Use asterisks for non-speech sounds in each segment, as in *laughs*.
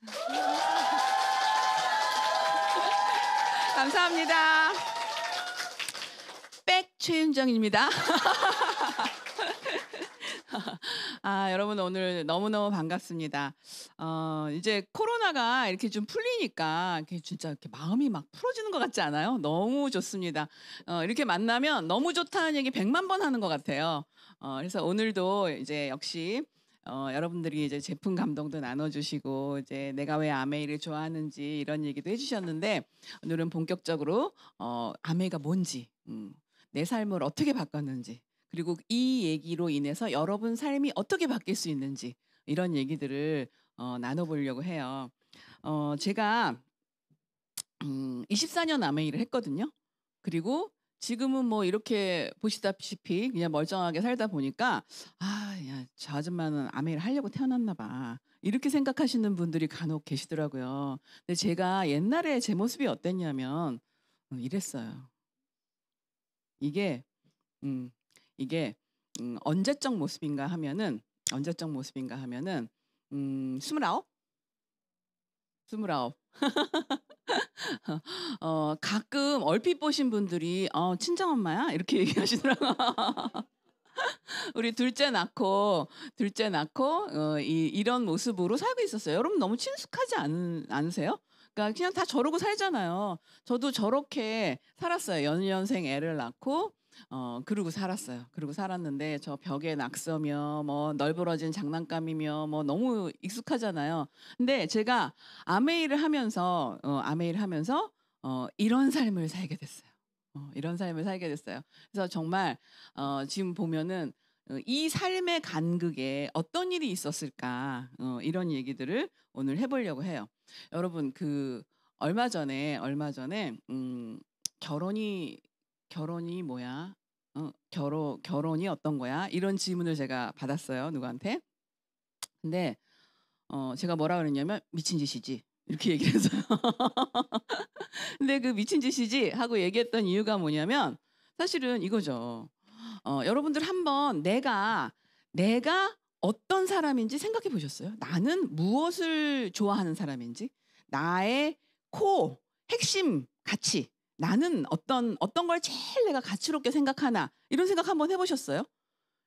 *laughs* 감사합니다. 백 최윤정입니다. *laughs* 아, 여러분 오늘 너무너무 반갑습니다. 어, 이제 코로나가 이렇게 좀 풀리니까 이렇게 진짜 이렇게 마음이 막 풀어지는 것 같지 않아요? 너무 좋습니다. 어, 이렇게 만나면 너무 좋다는 얘기 백만번 하는 것 같아요. 어, 그래서 오늘도 이제 역시 어, 여러분들이 이제 제품 감동도 나눠주시고 이제 내가 왜 아메이를 좋아하는지 이런 얘기도 해주셨는데 오늘은 본격적으로 어, 아메이가 뭔지 음, 내 삶을 어떻게 바꿨는지 그리고 이 얘기로 인해서 여러분 삶이 어떻게 바뀔 수 있는지 이런 얘기들을 어, 나눠보려고 해요. 어, 제가 음, 24년 아메이를 했거든요. 그리고 지금은 뭐 이렇게 보시다시피 그냥 멀쩡하게 살다 보니까 아, 야, 저 아줌마는 아메를 하려고 태어났나 봐. 이렇게 생각하시는 분들이 간혹 계시더라고요. 근데 제가 옛날에 제 모습이 어땠냐면 어, 이랬어요. 이게 음, 이게 음, 언제적 모습인가 하면은 언제적 모습인가 하면은 음, 29? 29. *laughs* *laughs* 어, 가끔 얼핏 보신 분들이 어, 친정엄마야? 이렇게 *laughs* 얘기하시더라고요. *laughs* 우리 둘째 낳고 둘째 낳고 어, 이, 이런 모습으로 살고 있었어요. 여러분 너무 친숙하지 않, 않으세요? 그러니까 그냥 다 저러고 살잖아요. 저도 저렇게 살았어요. 연년생 애를 낳고 어, 그러고 살았어요. 그러고 살았는데 저 벽에 낙서며 뭐 널브러진 장난감이며 뭐 너무 익숙하잖아요. 근데 제가 아메일을 하면서 어, 아메일를 하면서 어, 이런 삶을 살게 됐어요. 어, 이런 삶을 살게 됐어요. 그래서 정말 어, 지금 보면은 어, 이 삶의 간극에 어떤 일이 있었을까 어, 이런 얘기들을 오늘 해보려고 해요. 여러분 그 얼마 전에 얼마 전에 음, 결혼이 결혼이 뭐야? 어, 결혼 결혼이 어떤 거야? 이런 질문을 제가 받았어요 누구한테. 근데 어, 제가 뭐라 그랬냐면 미친 짓이지 이렇게 *laughs* 얘기를 했어요. 근데 그 미친 짓이지 하고 얘기했던 이유가 뭐냐면 사실은 이거죠. 어, 여러분들 한번 내가 내가 어떤 사람인지 생각해 보셨어요? 나는 무엇을 좋아하는 사람인지 나의 코 핵심 가치 나는 어떤 어떤 걸 제일 내가 가치롭게 생각하나 이런 생각 한번 해보셨어요?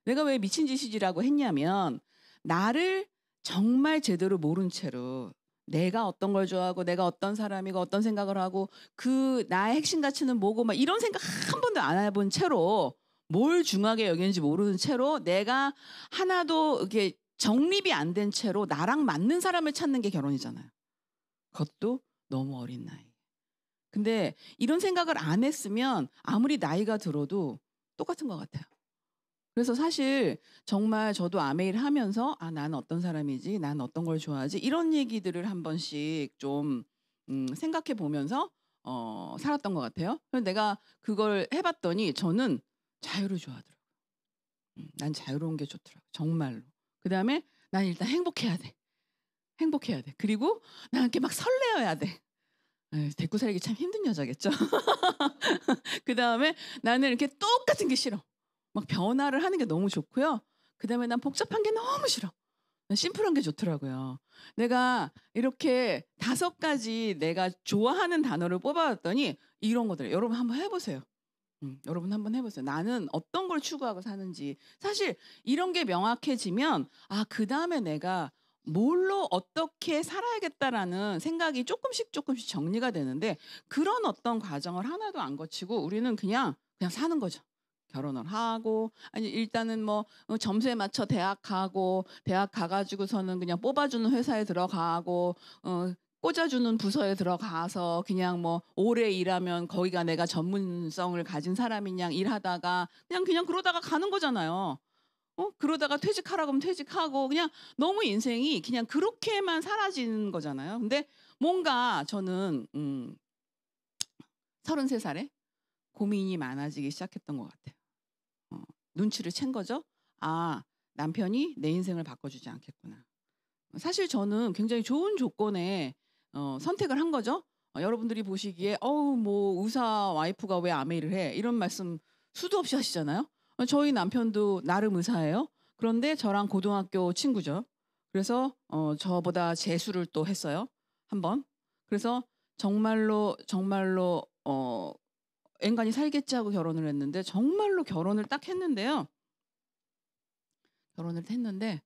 내가 왜 미친 짓이지라고 했냐면 나를 정말 제대로 모른 채로 내가 어떤 걸 좋아하고 내가 어떤 사람이고 어떤 생각을 하고 그 나의 핵심 가치는 뭐고 막 이런 생각 한 번도 안 해본 채로 뭘 중하게 여기는지 모르는 채로 내가 하나도 이렇게 정립이 안 된 채로 나랑 맞는 사람을 찾는 게 결혼이잖아요. 그것도 너무 어린 나이. 근데 이런 생각을 안 했으면 아무리 나이가 들어도 똑같은 것 같아요. 그래서 사실 정말 저도 아메일 하면서 아 난 어떤 사람이지, 난 어떤 걸 좋아하지 이런 얘기들을 한 번씩 좀 음, 생각해 보면서 어, 살았던 것 같아요. 그래서 내가 그걸 해봤더니 저는 자유를 좋아하더라고. 음, 난 자유로운 게 좋더라고. 정말로. 그 다음에 난 일단 행복해야 돼. 행복해야 돼. 그리고 나한테 막 설레어야 돼. 데리 예, 살기 참 힘든 여자겠죠. *laughs* 그 다음에 나는 이렇게 똑같은 게 싫어. 막 변화를 하는 게 너무 좋고요. 그 다음에 난 복잡한 게 너무 싫어. 난 심플한 게 좋더라고요. 내가 이렇게 다섯 가지 내가 좋아하는 단어를 뽑아왔더니 이런 거들. 여러분 한번 해보세요. 음, 여러분 한번 해보세요. 나는 어떤 걸 추구하고 사는지. 사실 이런 게 명확해지면 아, 그 다음에 내가 뭘로 어떻게 살아야겠다라는 생각이 조금씩 조금씩 정리가 되는데 그런 어떤 과정을 하나도 안 거치고 우리는 그냥 그냥 사는 거죠. 결혼을 하고 아니 일단은 뭐 어, 점수에 맞춰 대학 가고 대학 가가지고서는 그냥 뽑아주는 회사에 들어가고 어 꽂아주는 부서에 들어가서 그냥 뭐 오래 일하면 거기가 내가 전문성을 가진 사람이냐 일하다가 그냥 그냥 그러다가 가는 거잖아요. 어? 그러다가 퇴직하라고 하면 퇴직하고 그냥 너무 인생이 그냥 그렇게만 사라지는 거잖아요. 근데 뭔가 저는 음, 33살에 고민이 많아지기 시작했던 것 같아요. 어, 눈치를 챈 거죠. 아, 남편이 내 인생을 바꿔주지 않겠구나. 사실 저는 굉장히 좋은 조건에 어, 선택을 한 거죠. 어, 여러분들이 보시기에 어우 뭐 의사 와이프가 왜 아메이를 해 이런 말씀 수도 없이 하시잖아요. 어, 저희 남편도 나름 의사예요. 그런데 저랑 고등학교 친구죠. 그래서 어, 저보다 재수를 또 했어요. 한번. 그래서 정말로 정말로 어 앵간히 살겠지 하고 결혼을 했는데 정말로 결혼을 딱 했는데요. 결혼을 했는데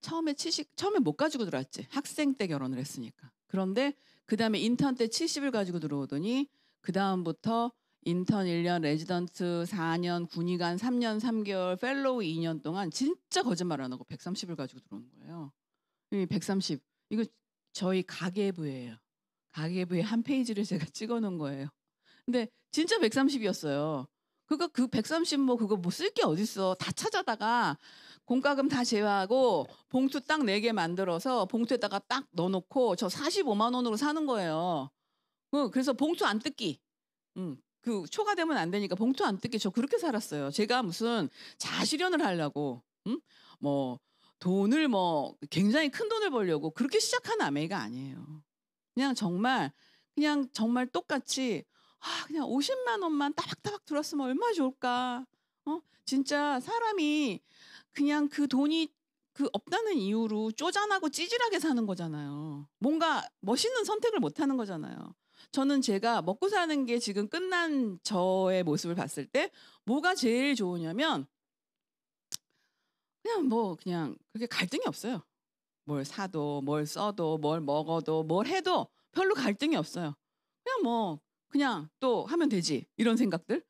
처음에 70 처음에 못 가지고 들어왔지. 학생 때 결혼을 했으니까. 그런데 그다음에 인턴 때 70을 가지고 들어오더니 그다음부터 인턴 1년, 레지던트 4년, 군의관 3년 3개월, 펠로우 2년 동안 진짜 거짓말 안 하고 130을 가지고 들어오는 거예요. 130. 이거 저희 가계부예요. 가계부의 한 페이지를 제가 *laughs* 찍어 놓은 거예요. 근데 진짜 130이었어요. 그거 그 130 뭐 그거 뭐 쓸 게 어딨어. 다 찾아다가 공과금 다 제외하고 봉투 딱4개 만들어서 봉투에다가 딱 넣어 놓고 저 45만 원으로 사는 거예요. 그래서 봉투 안 뜯기. 음, 그초과 되면 안 되니까 봉투 안 뜯게 저 그렇게 살았어요. 제가 무슨 자실현을 하려고 음? 뭐 돈을 뭐 굉장히 큰 돈을 벌려고 그렇게 시작한 아메이가 아니에요. 그냥 정말 그냥 정말 똑같이 아 그냥 50만 원만 따박따박 들었으면 얼마 나 좋을까. 어 진짜 사람이 그냥 그 돈이 그 없다는 이유로 쪼잔하고 찌질하게 사는 거잖아요. 뭔가 멋있는 선택을 못 하는 거잖아요. 저는 제가 먹고 사는 게 지금 끝난 저의 모습을 봤을 때 뭐가 제일 좋으냐면 그냥 뭐 그냥 그렇게 갈등이 없어요. 뭘 사도 뭘 써도 뭘 먹어도 뭘 해도 별로 갈등이 없어요. 그냥 뭐 그냥 또 하면 되지 이런 생각들.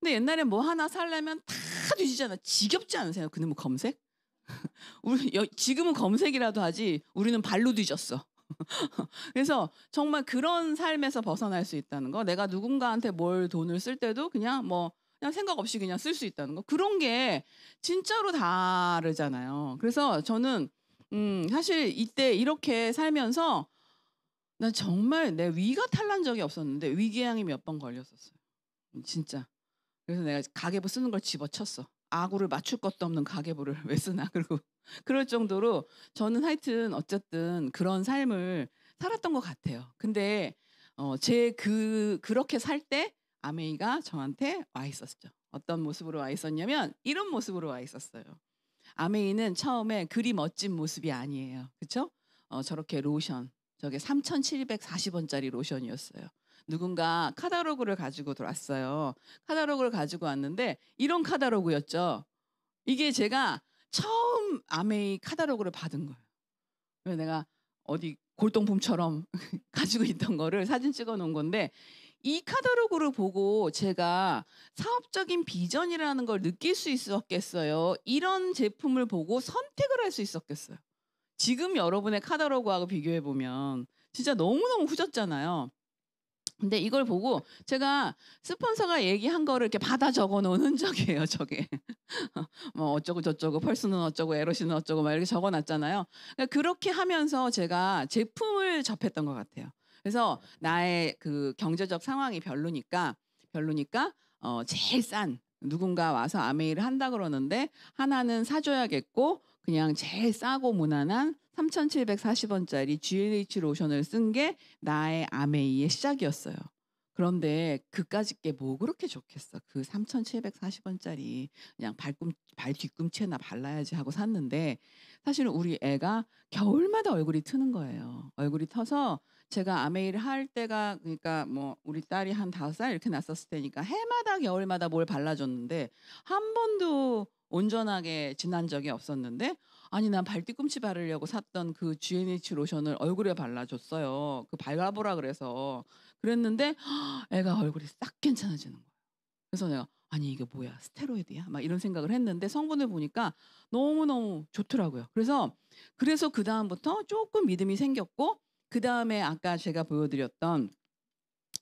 근데 옛날에 뭐 하나 살려면 다 뒤지잖아. 지겹지 않으세요? 그놈의 검색? *laughs* 우리 지금은 검색이라도 하지 우리는 발로 뒤졌어. *laughs* 그래서 정말 그런 삶에서 벗어날 수 있다는 거, 내가 누군가한테 뭘 돈을 쓸 때도 그냥 뭐 그냥 생각 없이 그냥 쓸 수 있다는 거, 그런 게 진짜로 다르잖아요. 그래서 저는 음 사실 이때 이렇게 살면서 난 정말 내 위가 탈난 적이 없었는데 위궤양이 몇 번 걸렸었어요. 진짜. 그래서 내가 가계부 쓰는 걸 집어쳤어. 아구를 맞출 것도 없는 가계부를 *laughs* 왜 쓰나 그리고 그럴 정도로 저는 하여튼 어쨌든 그런 삶을 살았던 것 같아요. 근데 어, 제그 그렇게 살 때 아메이가 저한테 와 있었죠. 어떤 모습으로 와 있었냐면 이런 모습으로 와 있었어요. 아메이는 처음에 그리 멋진 모습이 아니에요. 그렇죠? 어, 저렇게 로션 저게 3,740원짜리 로션이었어요. 누군가 카다로그를 가지고 들어왔어요. 카다로그를 가지고 왔는데 이런 카다로그였죠. 이게 제가 처음 아메이 카다로그를 받은 거예요. 왜 내가 어디 골동품처럼 *laughs* 가지고 있던 거를 사진 찍어 놓은 건데 이 카다로그를 보고 제가 사업적인 비전이라는 걸 느낄 수 있었겠어요. 이런 제품을 보고 선택을 할 수 있었겠어요. 지금 여러분의 카다로그하고 비교해 보면 진짜 너무너무 후졌잖아요. 근데 이걸 보고 제가 스폰서가 얘기한 거를 이렇게 받아 적어 놓은 *laughs* 적이에요, 저게. *laughs* 뭐 어쩌고 저쩌고 펄스는 어쩌고 에로시는 어쩌고 막 이렇게 적어 놨잖아요. 그러니까 그렇게 하면서 제가 제품을 접했던 것 같아요. 그래서 나의 그 경제적 상황이 별로니까 별로니까 어 제일 싼 누군가 와서 아메이를 한다 그러는데 하나는 사줘야겠고 그냥 제일 싸고 무난한 3,740원짜리 GLH 로션을 쓴 게 나의 아메이의 시작이었어요. 그런데 그까짓 게 뭐 그렇게 좋겠어. 그 3,740원짜리 그냥 발꿈, 발 뒤꿈치에나 발라야지 하고 샀는데 사실은 우리 애가 겨울마다 얼굴이 트는 거예요. 얼굴이 터서 제가 아메이를 할 때가 그러니까 뭐 우리 딸이 한 다섯 살 이렇게 났었을 때니까 해마다 겨울마다 뭘 발라줬는데 한 번도 온전하게 지난 적이 없었는데 아니 난발 뒤꿈치 바르려고 샀던 그 GNH 로션을 얼굴에 발라줬어요. 그 발라보라 그래서 그랬는데 *gasps* 애가 얼굴이 싹 괜찮아지는 거예요. 그래서 내가 아니 이게 뭐야 스테로이드야? 막 이런 생각을 했는데 성분을 보니까 너무 너무 좋더라고요. 그래서 그래서 그 다음부터 조금 믿음이 생겼고 그 다음에 아까 제가 보여드렸던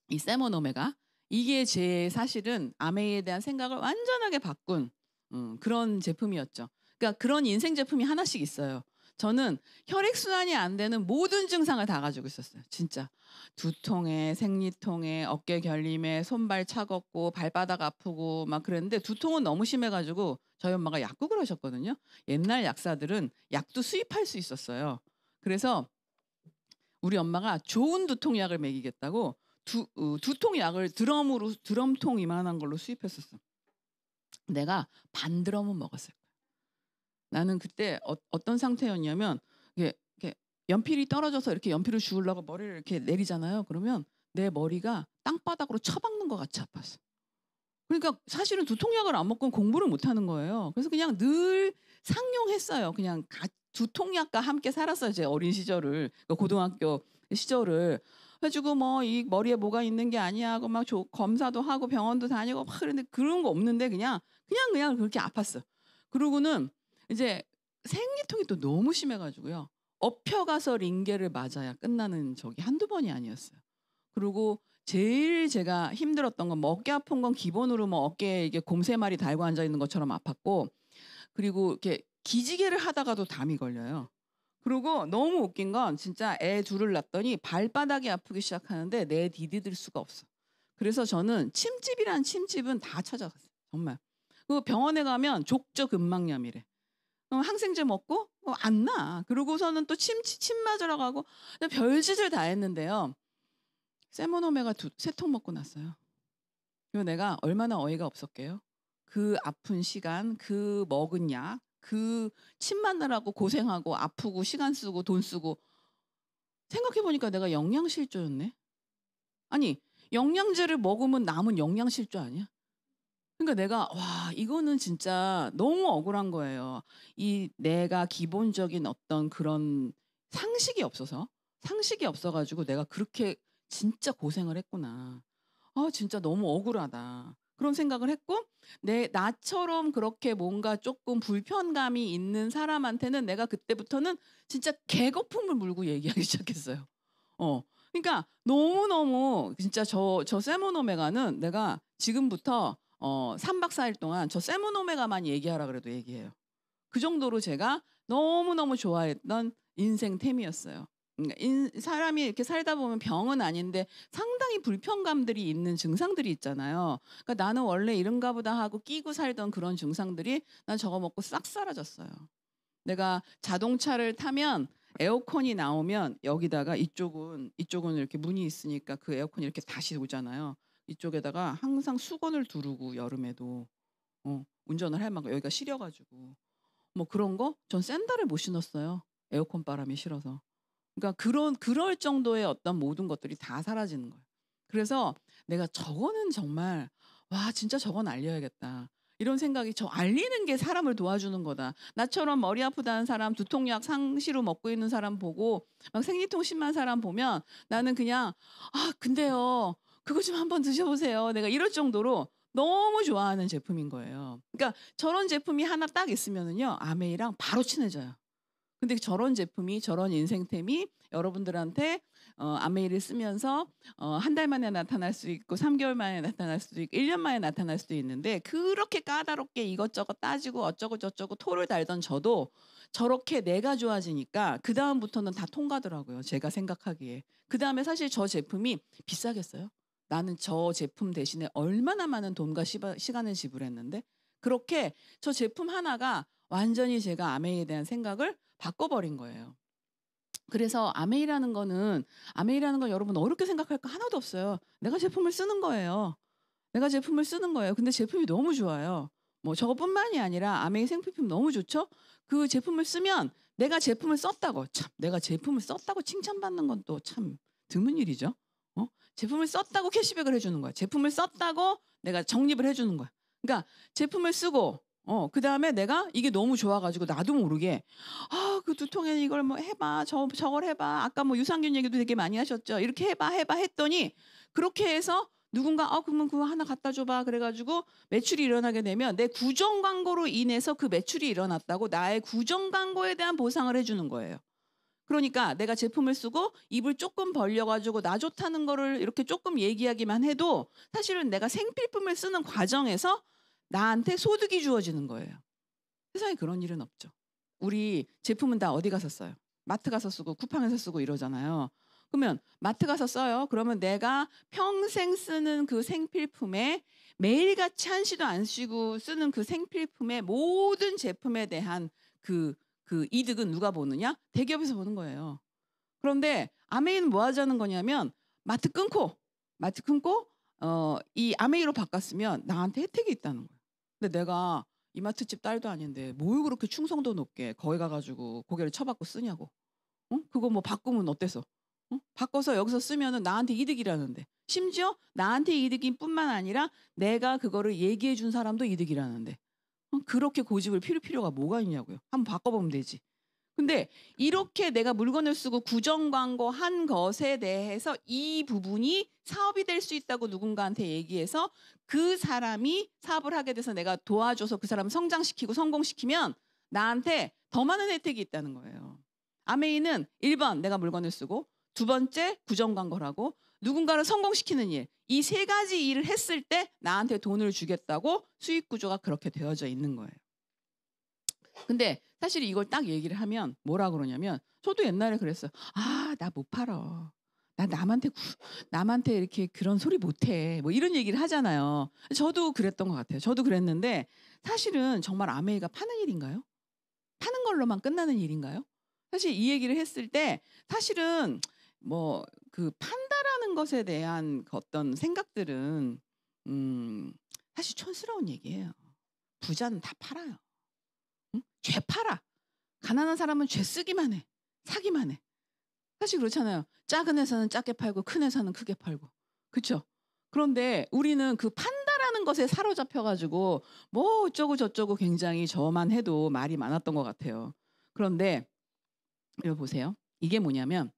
이 세모노메가 이게 제 사실은 아메이에 대한 생각을 완전하게 바꾼 음, 그런 제품이었죠. 그러니까 그런 인생 제품이 하나씩 있어요. 저는 혈액 순환이 안 되는 모든 증상을 다 가지고 있었어요. 진짜 두통에 생리통에 어깨 결림에 손발 차갑고 발바닥 아프고 막 그랬는데 두통은 너무 심해가지고 저희 엄마가 약국을 하셨거든요. 옛날 약사들은 약도 수입할 수 있었어요. 그래서 우리 엄마가 좋은 두통약을 먹이겠다고 두, 어, 두통약을 드럼으로 드럼통 이만한 걸로 수입했었어. 내가 반 드럼은 먹었어요 나는 그때 어, 떤 상태였냐면 이게, 이게 연필이 떨어져서 이렇게 연필을 주우려고 머리를 이렇게 내리잖아요. 그러면 내 머리가 땅바닥으로 쳐박는 것 같이 아팠어. 그러니까 사실은 두통약을 안 먹고 는 공부를 못 하는 거예요. 그래서 그냥 늘 상용했어요. 그냥 가, 두통약과 함께 살았어요. 제 어린 시절을 그러니까 고등학교 시절을 해주고 뭐 이 머리에 뭐가 있는 게 아니야 하고 막 조, 검사도 하고 병원도 다니고 막 그런데 그런 거 없는데 그냥 그냥 그냥 그렇게 아팠어. 그러고는 이제 생리통이 또 너무 심해가지고요. 업혀가서 링겔을 맞아야 끝나는 적이 한두 번이 아니었어요. 그리고 제일 제가 힘들었던 건뭐 어깨 아픈 건 기본으로 뭐 어깨에 이게 곰세 마리 달고 앉아 있는 것처럼 아팠고 그리고 이렇게 기지개를 하다가도 담이 걸려요. 그리고 너무 웃긴 건 진짜 애 둘을 낳더니 발바닥이 아프기 시작하는데 내 디디들 수가 없어. 그래서 저는 침집이란 침집은 다 찾아갔어요. 정말. 그 병원에 가면 족저근막염이래. 어, 항생제 먹고 어, 안 나. 그러고서는 또 침 침 맞으러 가고 별짓을 다 했는데요. 세모노메가 세 통 먹고 났어요. 그리고 내가 얼마나 어이가 없었게요. 그 아픈 시간, 그 먹은 약, 그 침 맞느라고 고생하고 아프고 시간 쓰고 돈 쓰고 생각해 보니까 내가 영양실조였네. 아니 영양제를 먹으면 남은 영양실조 아니야? 그러니까 내가 와 이거는 진짜 너무 억울한 거예요. 이 내가 기본적인 어떤 그런 상식이 없어서 상식이 없어가지고 내가 그렇게 진짜 고생을 했구나. 아 진짜 너무 억울하다. 그런 생각을 했고 내 나처럼 그렇게 뭔가 조금 불편감이 있는 사람한테는 내가 그때부터는 진짜 개거품을 물고 얘기하기 *laughs* 시작했어요. 어. 그러니까 너무너무 진짜 저 저 세모노메가는 내가 지금부터 어, 3박 4일 동안 저 세모노메가만 얘기하라 그래도 얘기해요. 그 정도로 제가 너무너무 좋아했던 인생템이었어요. 그러니까 인, 사람이 이렇게 살다 보면 병은 아닌데 상당히 불편감들이 있는 증상들이 있잖아요. 그러니까 나는 원래 이런가 보다 하고 끼고 살던 그런 증상들이 난 저거 먹고 싹 사라졌어요. 내가 자동차를 타면 에어컨이 나오면 여기다가 이쪽은 이쪽은 이렇게 문이 있으니까 그 에어컨이 이렇게 다시 오잖아요. 이쪽에다가 항상 수건을 두르고 여름에도 어, 운전을 할 만큼 여기가 시려가지고 뭐 그런 거 전 샌들을 못 신었어요 에어컨 바람이 싫어서 그러니까 그런 그럴 정도의 어떤 모든 것들이 다 사라지는 거예요 그래서 내가 저거는 정말 와 진짜 저건 알려야겠다 이런 생각이 저 알리는 게 사람을 도와주는 거다. 나처럼 머리 아프다는 사람, 두통약 상시로 먹고 있는 사람 보고 막 생리통 심한 사람 보면 나는 그냥 아 근데요 그거 좀 한번 드셔보세요. 내가 이럴 정도로 너무 좋아하는 제품인 거예요. 그러니까 저런 제품이 하나 딱 있으면은요 아메이랑 바로 친해져요. 근데 저런 제품이 저런 인생템이 여러분들한테 어, 아메이를 쓰면서 어, 한 달 만에 나타날 수 있고 3개월 만에 나타날 수도 있고 1년 만에 나타날 수도 있는데 그렇게 까다롭게 이것저것 따지고 어쩌고 저쩌고 토를 달던 저도 저렇게 내가 좋아지니까 그 다음부터는 다 통과더라고요. 제가 생각하기에 그 다음에 사실 저 제품이 비싸겠어요. 나는 저 제품 대신에 얼마나 많은 돈과 시간을 지불했는데 그렇게 저 제품 하나가 완전히 제가 아메이에 대한 생각을 바꿔버린 거예요. 그래서 아메이라는 거는 아메이라는 건 여러분 어렵게 생각할 거 하나도 없어요. 내가 제품을 쓰는 거예요. 내가 제품을 쓰는 거예요. 근데 제품이 너무 좋아요. 뭐 저것뿐만이 아니라 아메이 생필품 너무 좋죠. 그 제품을 쓰면 내가 제품을 썼다고 참 내가 제품을 썼다고 칭찬받는 건 또 참 드문 일이죠. 제품을 썼다고 캐시백을 해주는 거야. 제품을 썼다고 내가 적립을 해주는 거야. 그러니까 제품을 쓰고 어, 그 다음에 내가 이게 너무 좋아가지고 나도 모르게, 아, 그 두통에 이걸 뭐 해봐, 저, 저걸 해봐. 아까 뭐 유산균 얘기도 되게 많이 하셨죠. 이렇게 해봐, 해봐 했더니, 그렇게 해서 누군가, 아, 그러면 그거 하나 갖다 줘봐. 그래가지고 매출이 일어나게 되면 내 구정 광고로 인해서 그 매출이 일어났다고 나의 구정 광고에 대한 보상을 해주는 거예요. 그러니까 내가 제품을 쓰고 입을 조금 벌려가지고 나 좋다는 거를 이렇게 조금 얘기하기만 해도 사실은 내가 생필품을 쓰는 과정에서 나한테 소득이 주어지는 거예요. 세상에 그런 일은 없죠. 우리 제품은 다 어디 가서 써요? 마트 가서 쓰고 쿠팡에서 쓰고 이러잖아요. 그러면 마트 가서 써요. 그러면 내가 평생 쓰는 그 생필품에 매일같이 한 시도 안 쉬고 쓰는 그 생필품의 모든 제품에 대한 그그 이득은 누가 보느냐? 대기업에서 보는 거예요. 그런데 아메이는 뭐 하자는 거냐면 마트 끊고 마트 끊고 어, 이 아메이로 바꿨으면 나한테 혜택이 있다는 거예요. 근데 내가 이마트 집 딸도 아닌데 뭘 그렇게 충성도 높게 거기 가가지고 고개를 쳐박고 쓰냐고. 응? 그거 뭐 바꾸면 어때서? 응? 바꿔서 여기서 쓰면은 나한테 이득이라는데. 심지어 나한테 이득인 뿐만 아니라 내가 그거를 얘기해 준 사람도 이득이라는데. 어, 그렇게 고집을 필요 필요가 뭐가 있냐고요. 한번 바꿔보면 되지. 근데 이렇게 내가 물건을 쓰고 구정 광고 한 것에 대해서 이 부분이 사업이 될 수 있다고 누군가한테 얘기해서 그 사람이 사업을 하게 돼서 내가 도와줘서 그 사람을 성장시키고 성공시키면 나한테 더 많은 혜택이 있다는 거예요. 아메이는 1번 내가 물건을 쓰고 두 번째 구정 광고라고 누군가를 성공시키는 일. 이 세 가지 일을 했을 때 나한테 돈을 주겠다고 수익 구조가 그렇게 되어져 있는 거예요. 근데 사실 이걸 딱 얘기를 하면 뭐라 그러냐면 저도 옛날에 그랬어요. 아, 나 못 팔어. 나 남한테 남한테 이렇게 그런 소리 못해 뭐 이런 얘기를 하잖아요. 저도 그랬던 것 같아요. 저도 그랬는데 사실은 정말 아메이가 파는 일인가요? 파는 걸로만 끝나는 일인가요? 사실 이 얘기를 했을 때 사실은 뭐그 판다라는 것에 대한 그 어떤 생각들은 음 사실 촌스러운 얘기예요. 부자는 다 팔아요. 응? 죄 팔아. 가난한 사람은 죄 쓰기만 해. 사기만 해. 사실 그렇잖아요. 작은 회사는 작게 팔고 큰 회사는 크게 팔고. 그렇죠? 그런데 우리는 그 판다라는 것에 사로잡혀 가지고 뭐 어쩌고 저쩌고 굉장히 저만 해도 말이 많았던 것 같아요. 그런데 이거 보세요. 이게 뭐냐면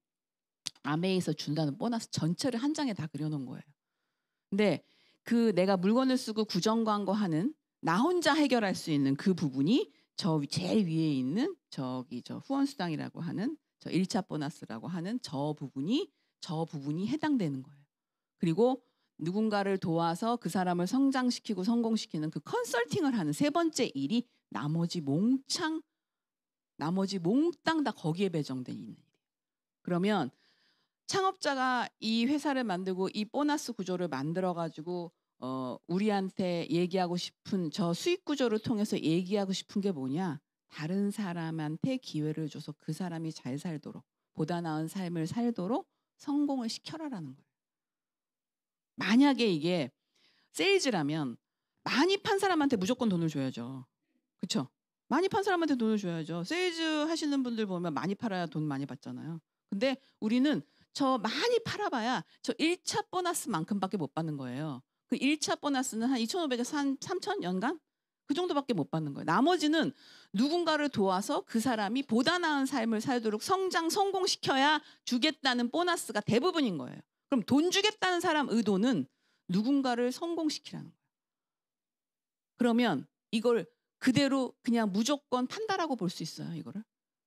아메에서 준다는 보너스 전체를 한 장에 다 그려놓은 거예요. 근데 그 내가 물건을 쓰고 구정 광고하는 나 혼자 해결할 수 있는 그 부분이 저 제일 위에 있는 저기 저 후원수당이라고 하는 저 1차 보너스라고 하는 저 부분이 저 부분이 해당되는 거예요. 그리고 누군가를 도와서 그 사람을 성장시키고 성공시키는 그 컨설팅을 하는 세 번째 일이 나머지 몽창 나머지 몽땅 다 거기에 배정된 일이에요. 그러면 창업자가 이 회사를 만들고 이 보너스 구조를 만들어 가지고 어, 우리한테 얘기하고 싶은 저 수익 구조를 통해서 얘기하고 싶은 게 뭐냐? 다른 사람한테 기회를 줘서 그 사람이 잘 살도록 보다 나은 삶을 살도록 성공을 시켜라라는 거예요. 만약에 이게 세일즈라면 많이 판 사람한테 무조건 돈을 줘야죠. 그렇죠? 많이 판 사람한테 돈을 줘야죠. 세일즈 하시는 분들 보면 많이 팔아야 돈 많이 받잖아요. 근데 우리는 저 많이 팔아봐야 저 1차 보너스만큼밖에 못 받는 거예요. 그 1차 보너스는 한 2,500에서 한3,000 연간? 그 정도밖에 못 받는 거예요. 나머지는 누군가를 도와서 그 사람이 보다 나은 삶을 살도록 성장, 성공시켜야 주겠다는 보너스가 대부분인 거예요. 그럼 돈 주겠다는 사람 의도는 누군가를 성공시키라는 거예요. 그러면 이걸 그대로 그냥 무조건 판다라고 볼 수 있어요, 이거를.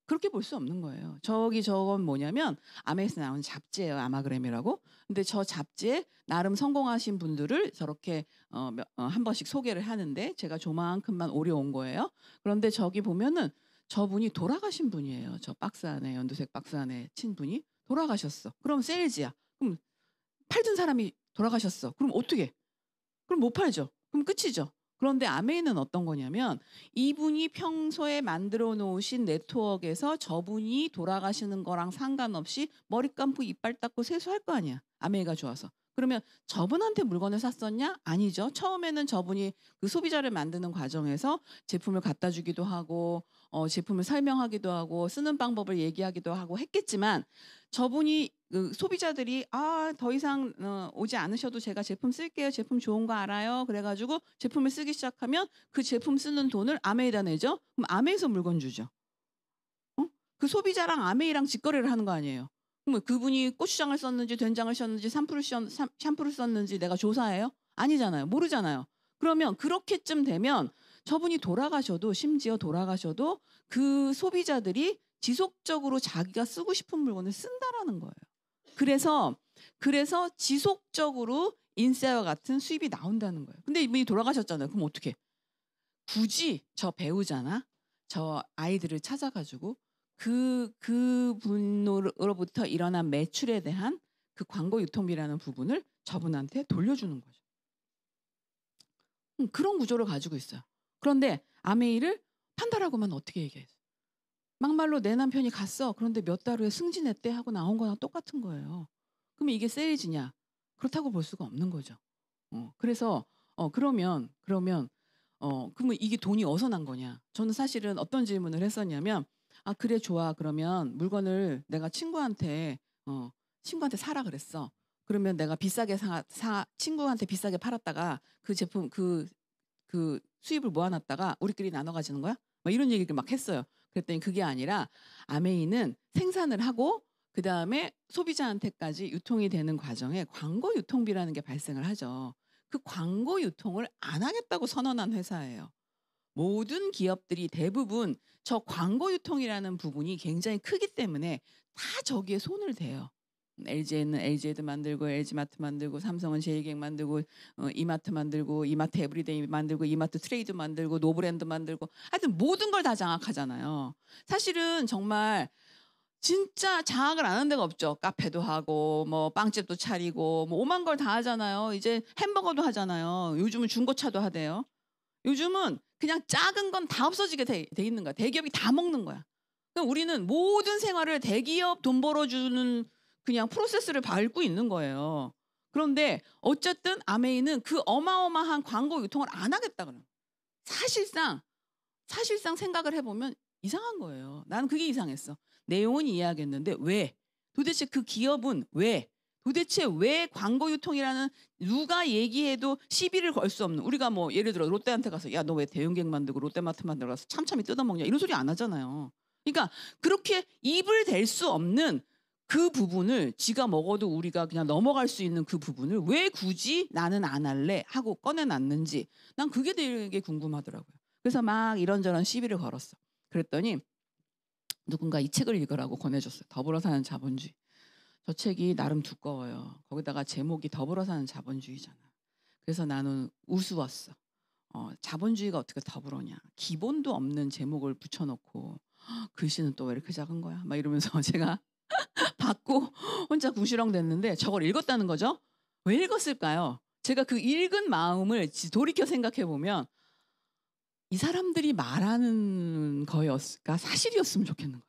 그렇게 볼 수 없는 거예요. 저기 저건 뭐냐면 아메에서 나온 잡지예요. 아마그램이라고. 근데 저 잡지에 나름 성공하신 분들을 저렇게 어, 어, 한 번씩 소개를 하는데 제가 조만큼만 오려온 거예요. 그런데 저기 보면은 저분이 돌아가신 분이에요. 저 박스 안에 연두색 박스 안에 친 분이 돌아가셨어. 그럼 세일즈야. 그럼 팔던 사람이 돌아가셨어. 그럼 어떻게? 그럼 못 팔죠. 그럼 끝이죠. 그런데 아메이는 어떤 거냐면 이분이 평소에 만들어 놓으신 네트워크에서 저분이 돌아가시는 거랑 상관없이 머리 감고 이빨 닦고 세수할 거 아니야. 아메이가 좋아서. 그러면 저분한테 물건을 샀었냐? 아니죠. 처음에는 저분이 그 소비자를 만드는 과정에서 제품을 갖다 주기도 하고 어, 제품을 설명하기도 하고 쓰는 방법을 얘기하기도 하고 했겠지만 저분이 그 소비자들이 아더 이상 어, 오지 않으셔도 제가 제품 쓸게요. 제품 좋은 거 알아요. 그래가지고 제품을 쓰기 시작하면 그 제품 쓰는 돈을 아메이다 내죠. 그럼 아메에서 물건 주죠. 어? 그 소비자랑 아메이랑 직거래를 하는 거 아니에요. 그럼 뭐 그분이 고추장을 썼는지 된장을 썼는지 샴푸를, 썼, 샴푸를 썼는지 내가 조사해요? 아니잖아요. 모르잖아요. 그러면 그렇게쯤 되면 저분이 돌아가셔도 심지어 돌아가셔도 그 소비자들이 지속적으로 자기가 쓰고 싶은 물건을 쓴다라는 거예요. 그래서 그래서 지속적으로 인싸와 같은 수입이 나온다는 거예요. 근데 이분이 돌아가셨잖아요. 그럼 어떻게? 굳이 저배우잖아저 아이들을 찾아가지고 그, 그 분으로부터 일어난 매출에 대한 그 광고 유통비라는 부분을 저분한테 돌려주는 거죠. 음, 그런 구조를 가지고 있어요. 그런데 아메이를 판다라고만 어떻게 얘기해요? 막말로 내 남편이 갔어. 그런데 몇 달 후에 승진했대 하고 나온 거랑 똑같은 거예요. 그러 이게 세일즈냐? 그렇다고 볼 수가 없는 거죠. 어, 그래서 어, 그러면 그러면 어, 그러면 이게 돈이 어디서 난 거냐? 저는 사실은 어떤 질문을 했었냐면 아 그래 좋아 그러면 물건을 내가 친구한테 어 친구한테 사라 그랬어. 그러면 내가 비싸게 사, 사 친구한테 비싸게 팔았다가 그 제품 그그 그 수입을 모아놨다가 우리끼리 나눠 가지는 거야? 막 이런 얘기를 막 했어요. 그랬더니 그게 아니라 아메이는 생산을 하고 그 다음에 소비자한테까지 유통이 되는 과정에 광고 유통비라는 게 발생을 하죠. 그 광고 유통을 안 하겠다고 선언한 회사예요. 모든 기업들이 대부분 저 광고 유통이라는 부분이 굉장히 크기 때문에 다 저기에 손을 대요. LG는 LG에드 만들고 LG마트 만들고 삼성은 제일갱 만들고 어, 이마트 만들고 이마트 에브리데이 만들고 이마트 트레이드 만들고 노브랜드 만들고 하여튼 모든 걸 다 장악하잖아요. 사실은 정말 진짜 장악을 안 한 데가 없죠. 카페도 하고 뭐 빵집도 차리고 뭐 오만 걸 다 하잖아요. 이제 햄버거도 하잖아요. 요즘은 중고차도 하대요. 요즘은 그냥 작은 건 다 없어지게 돼, 돼 있는 거야. 대기업이 다 먹는 거야. 그러 그러니까 우리는 모든 생활을 대기업 돈 벌어주는 그냥 프로세스를 밟고 있는 거예요. 그런데 어쨌든 아메이는 그 어마어마한 광고 유통을 안 하겠다 그럼 사실상 사실상 생각을 해보면 이상한 거예요. 나는 그게 이상했어. 내용은 이해하겠는데 왜? 도대체 그 기업은 왜 도대체 왜 광고 유통이라는 누가 얘기해도 시비를 걸 수 없는 우리가 뭐 예를 들어 롯데한테 가서 야 너 왜 대형객 만들고 롯데마트 만들어 가서 참참이 뜯어먹냐 이런 소리 안 하잖아요. 그러니까 그렇게 입을 댈 수 없는 그 부분을 지가 먹어도 우리가 그냥 넘어갈 수 있는 그 부분을 왜 굳이 나는 안 할래 하고 꺼내놨는지 난 그게 되게 궁금하더라고요. 그래서 막 이런저런 시비를 걸었어. 그랬더니 누군가 이 책을 읽으라고 권해줬어요. 더불어 사는 자본주의. 저 책이 나름 두꺼워요. 거기다가 제목이 더불어 사는 자본주의잖아. 그래서 나는 우스웠어. 어, 자본주의가 어떻게 더불어냐. 기본도 없는 제목을 붙여놓고 글씨는 또 왜 이렇게 작은 거야? 막 이러면서 *laughs* 제가 받고 혼자 궁시렁 됐는데 저걸 읽었다는 거죠? 왜 읽었을까요? 제가 그 읽은 마음을 돌이켜 생각해 보면 이 사람들이 말하는 거였을까 사실이었으면 좋겠는 거예요.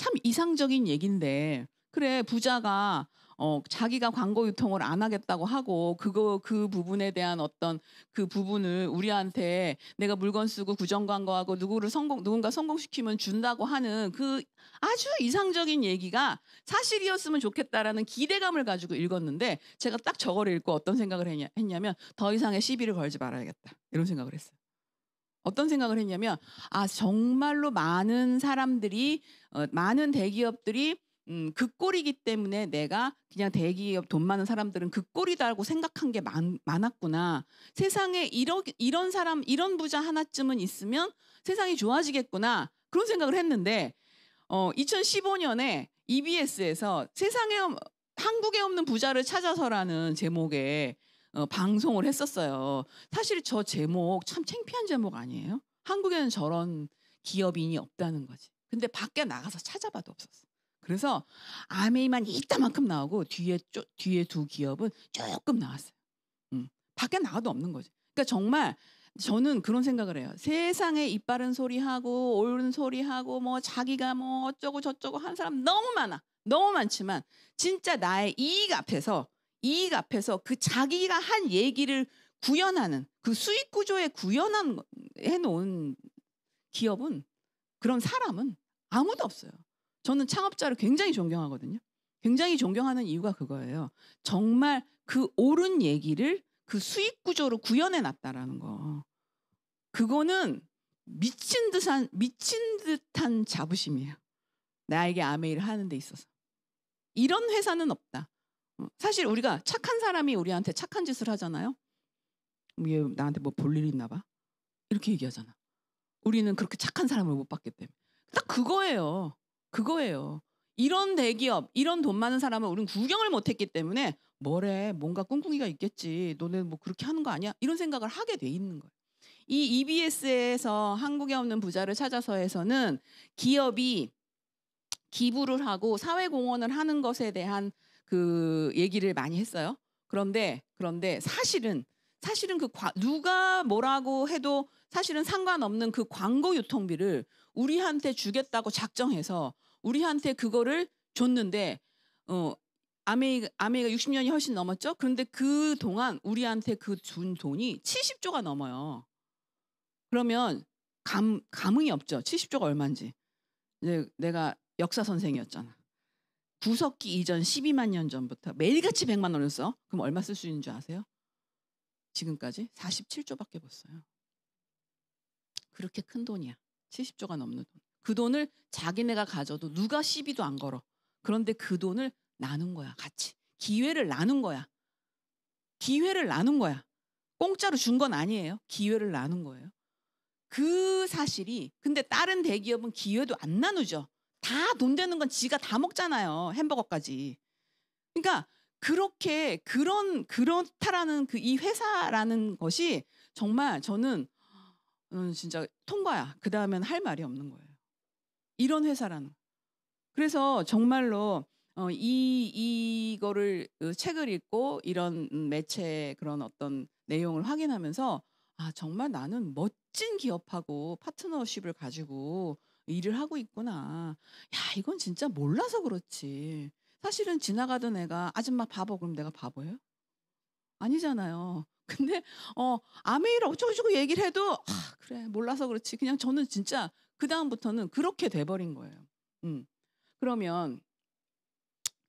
참 이상적인 얘긴데 그래 부자가 어, 자기가 광고 유통을 안 하겠다고 하고 그거 그 부분에 대한 어떤 그 부분을 우리한테 내가 물건 쓰고 구정 광고하고 누구를 성공 누군가 성공시키면 준다고 하는 그 아주 이상적인 얘기가 사실이었으면 좋겠다라는 기대감을 가지고 읽었는데 제가 딱 저걸 읽고 어떤 생각을 했냐, 했냐면 더 이상의 시비를 걸지 말아야겠다 이런 생각을 했어요. 어떤 생각을 했냐면 아 정말로 많은 사람들이 어, 많은 대기업들이 음, 그 꼴이기 때문에 내가 그냥 대기업 돈 많은 사람들은 그 꼴이다라고 생각한 게 많, 많았구나. 세상에 이러, 이런 사람, 이런 부자 하나쯤은 있으면 세상이 좋아지겠구나. 그런 생각을 했는데, 어, 2015년에 EBS에서 세상에, 한국에 없는 부자를 찾아서라는 제목의 어, 방송을 했었어요. 사실 저 제목 참 창피한 제목 아니에요? 한국에는 저런 기업인이 없다는 거지. 근데 밖에 나가서 찾아봐도 없었어. 그래서 아메이만 이따만큼 나오고 뒤에 쪼, 뒤에 두 기업은 조금 나왔어요. 음. 밖에 나가도 없는 거지. 그러니까 정말 저는 그런 생각을 해요. 세상에 이 바른 소리 하고 옳은 소리 하고 뭐 자기가 뭐 어쩌고 저쩌고 한 사람 너무 많아. 너무 많지만 진짜 나의 이익 앞에서 이익 앞에서 그 자기가 한 얘기를 구현하는 그 수익 구조에 구현한 해놓은 기업은 그런 사람은 아무도 없어요. 저는 창업자를 굉장히 존경하거든요. 굉장히 존경하는 이유가 그거예요. 정말 그 옳은 얘기를 그 수익 구조로 구현해 놨다라는 거. 그거는 미친 듯한 미친 듯한 자부심이에요. 나에게 아메이를 하는 데 있어서. 이런 회사는 없다. 사실 우리가 착한 사람이 우리한테 착한 짓을 하잖아요. 얘 나한테 뭐 볼일 있나 봐. 이렇게 얘기하잖아. 우리는 그렇게 착한 사람을 못 봤기 때문에. 딱 그거예요. 그거예요. 이런 대기업, 이런 돈 많은 사람은 우린 구경을 못 했기 때문에 뭐래, 뭔가 꿍꿍이가 있겠지. 너네 뭐 그렇게 하는 거 아니야? 이런 생각을 하게 돼 있는 거예요. 이 EBS에서 한국에 없는 부자를 찾아서에서는 기업이 기부를 하고 사회공헌을 하는 것에 대한 그 얘기를 많이 했어요. 그런데 그런데 사실은 사실은 그 과, 누가 뭐라고 해도 사실은 상관없는 그 광고 유통비를 우리한테 주겠다고 작정해서 우리한테 그거를 줬는데 어 아메이 아메이가 60년이 훨씬 넘었죠. 그런데 그 동안 우리한테 그 준 돈이 70조가 넘어요. 그러면 감 감흥이 없죠. 70조가 얼마인지. 내가 역사 선생이었잖아. 구석기 이전 12만 년 전부터 매일같이 100만 원을 써. 그럼 얼마 쓸 수 있는 줄 아세요? 지금까지 47조밖에 못 써요. 그렇게 큰 돈이야. 70조가 넘는 돈. 그 돈을 자기네가 가져도 누가 시비도 안 걸어. 그런데 그 돈을 나눈 거야, 같이. 기회를 나눈 거야. 기회를 나눈 거야. 공짜로 준 건 아니에요. 기회를 나눈 거예요. 그 사실이 근데 다른 대기업은 기회도 안 나누죠. 다돈 되는 건 지가 다 먹잖아요. 햄버거까지. 그러니까 그렇게 그런 그렇다라는 그 이 회사라는 것이 정말 저는 음, 진짜 통과야. 그 다음엔 할 말이 없는 거예요. 이런 회사라는. 그래서 정말로 어, 이 이거를 어, 책을 읽고 이런 매체 그런 어떤 내용을 확인하면서 아 정말 나는 멋진 기업하고 파트너십을 가지고 일을 하고 있구나. 야, 이건 진짜 몰라서 그렇지. 사실은 지나가던 애가 아줌마 바보 그럼 내가 바보예요? 아니잖아요. *laughs* 근데 어 아메이라 어쩌고저쩌고 얘기를 해도 아 그래 몰라서 그렇지 그냥 저는 진짜 그 다음부터는 그렇게 돼버린 거예요. 음 그러면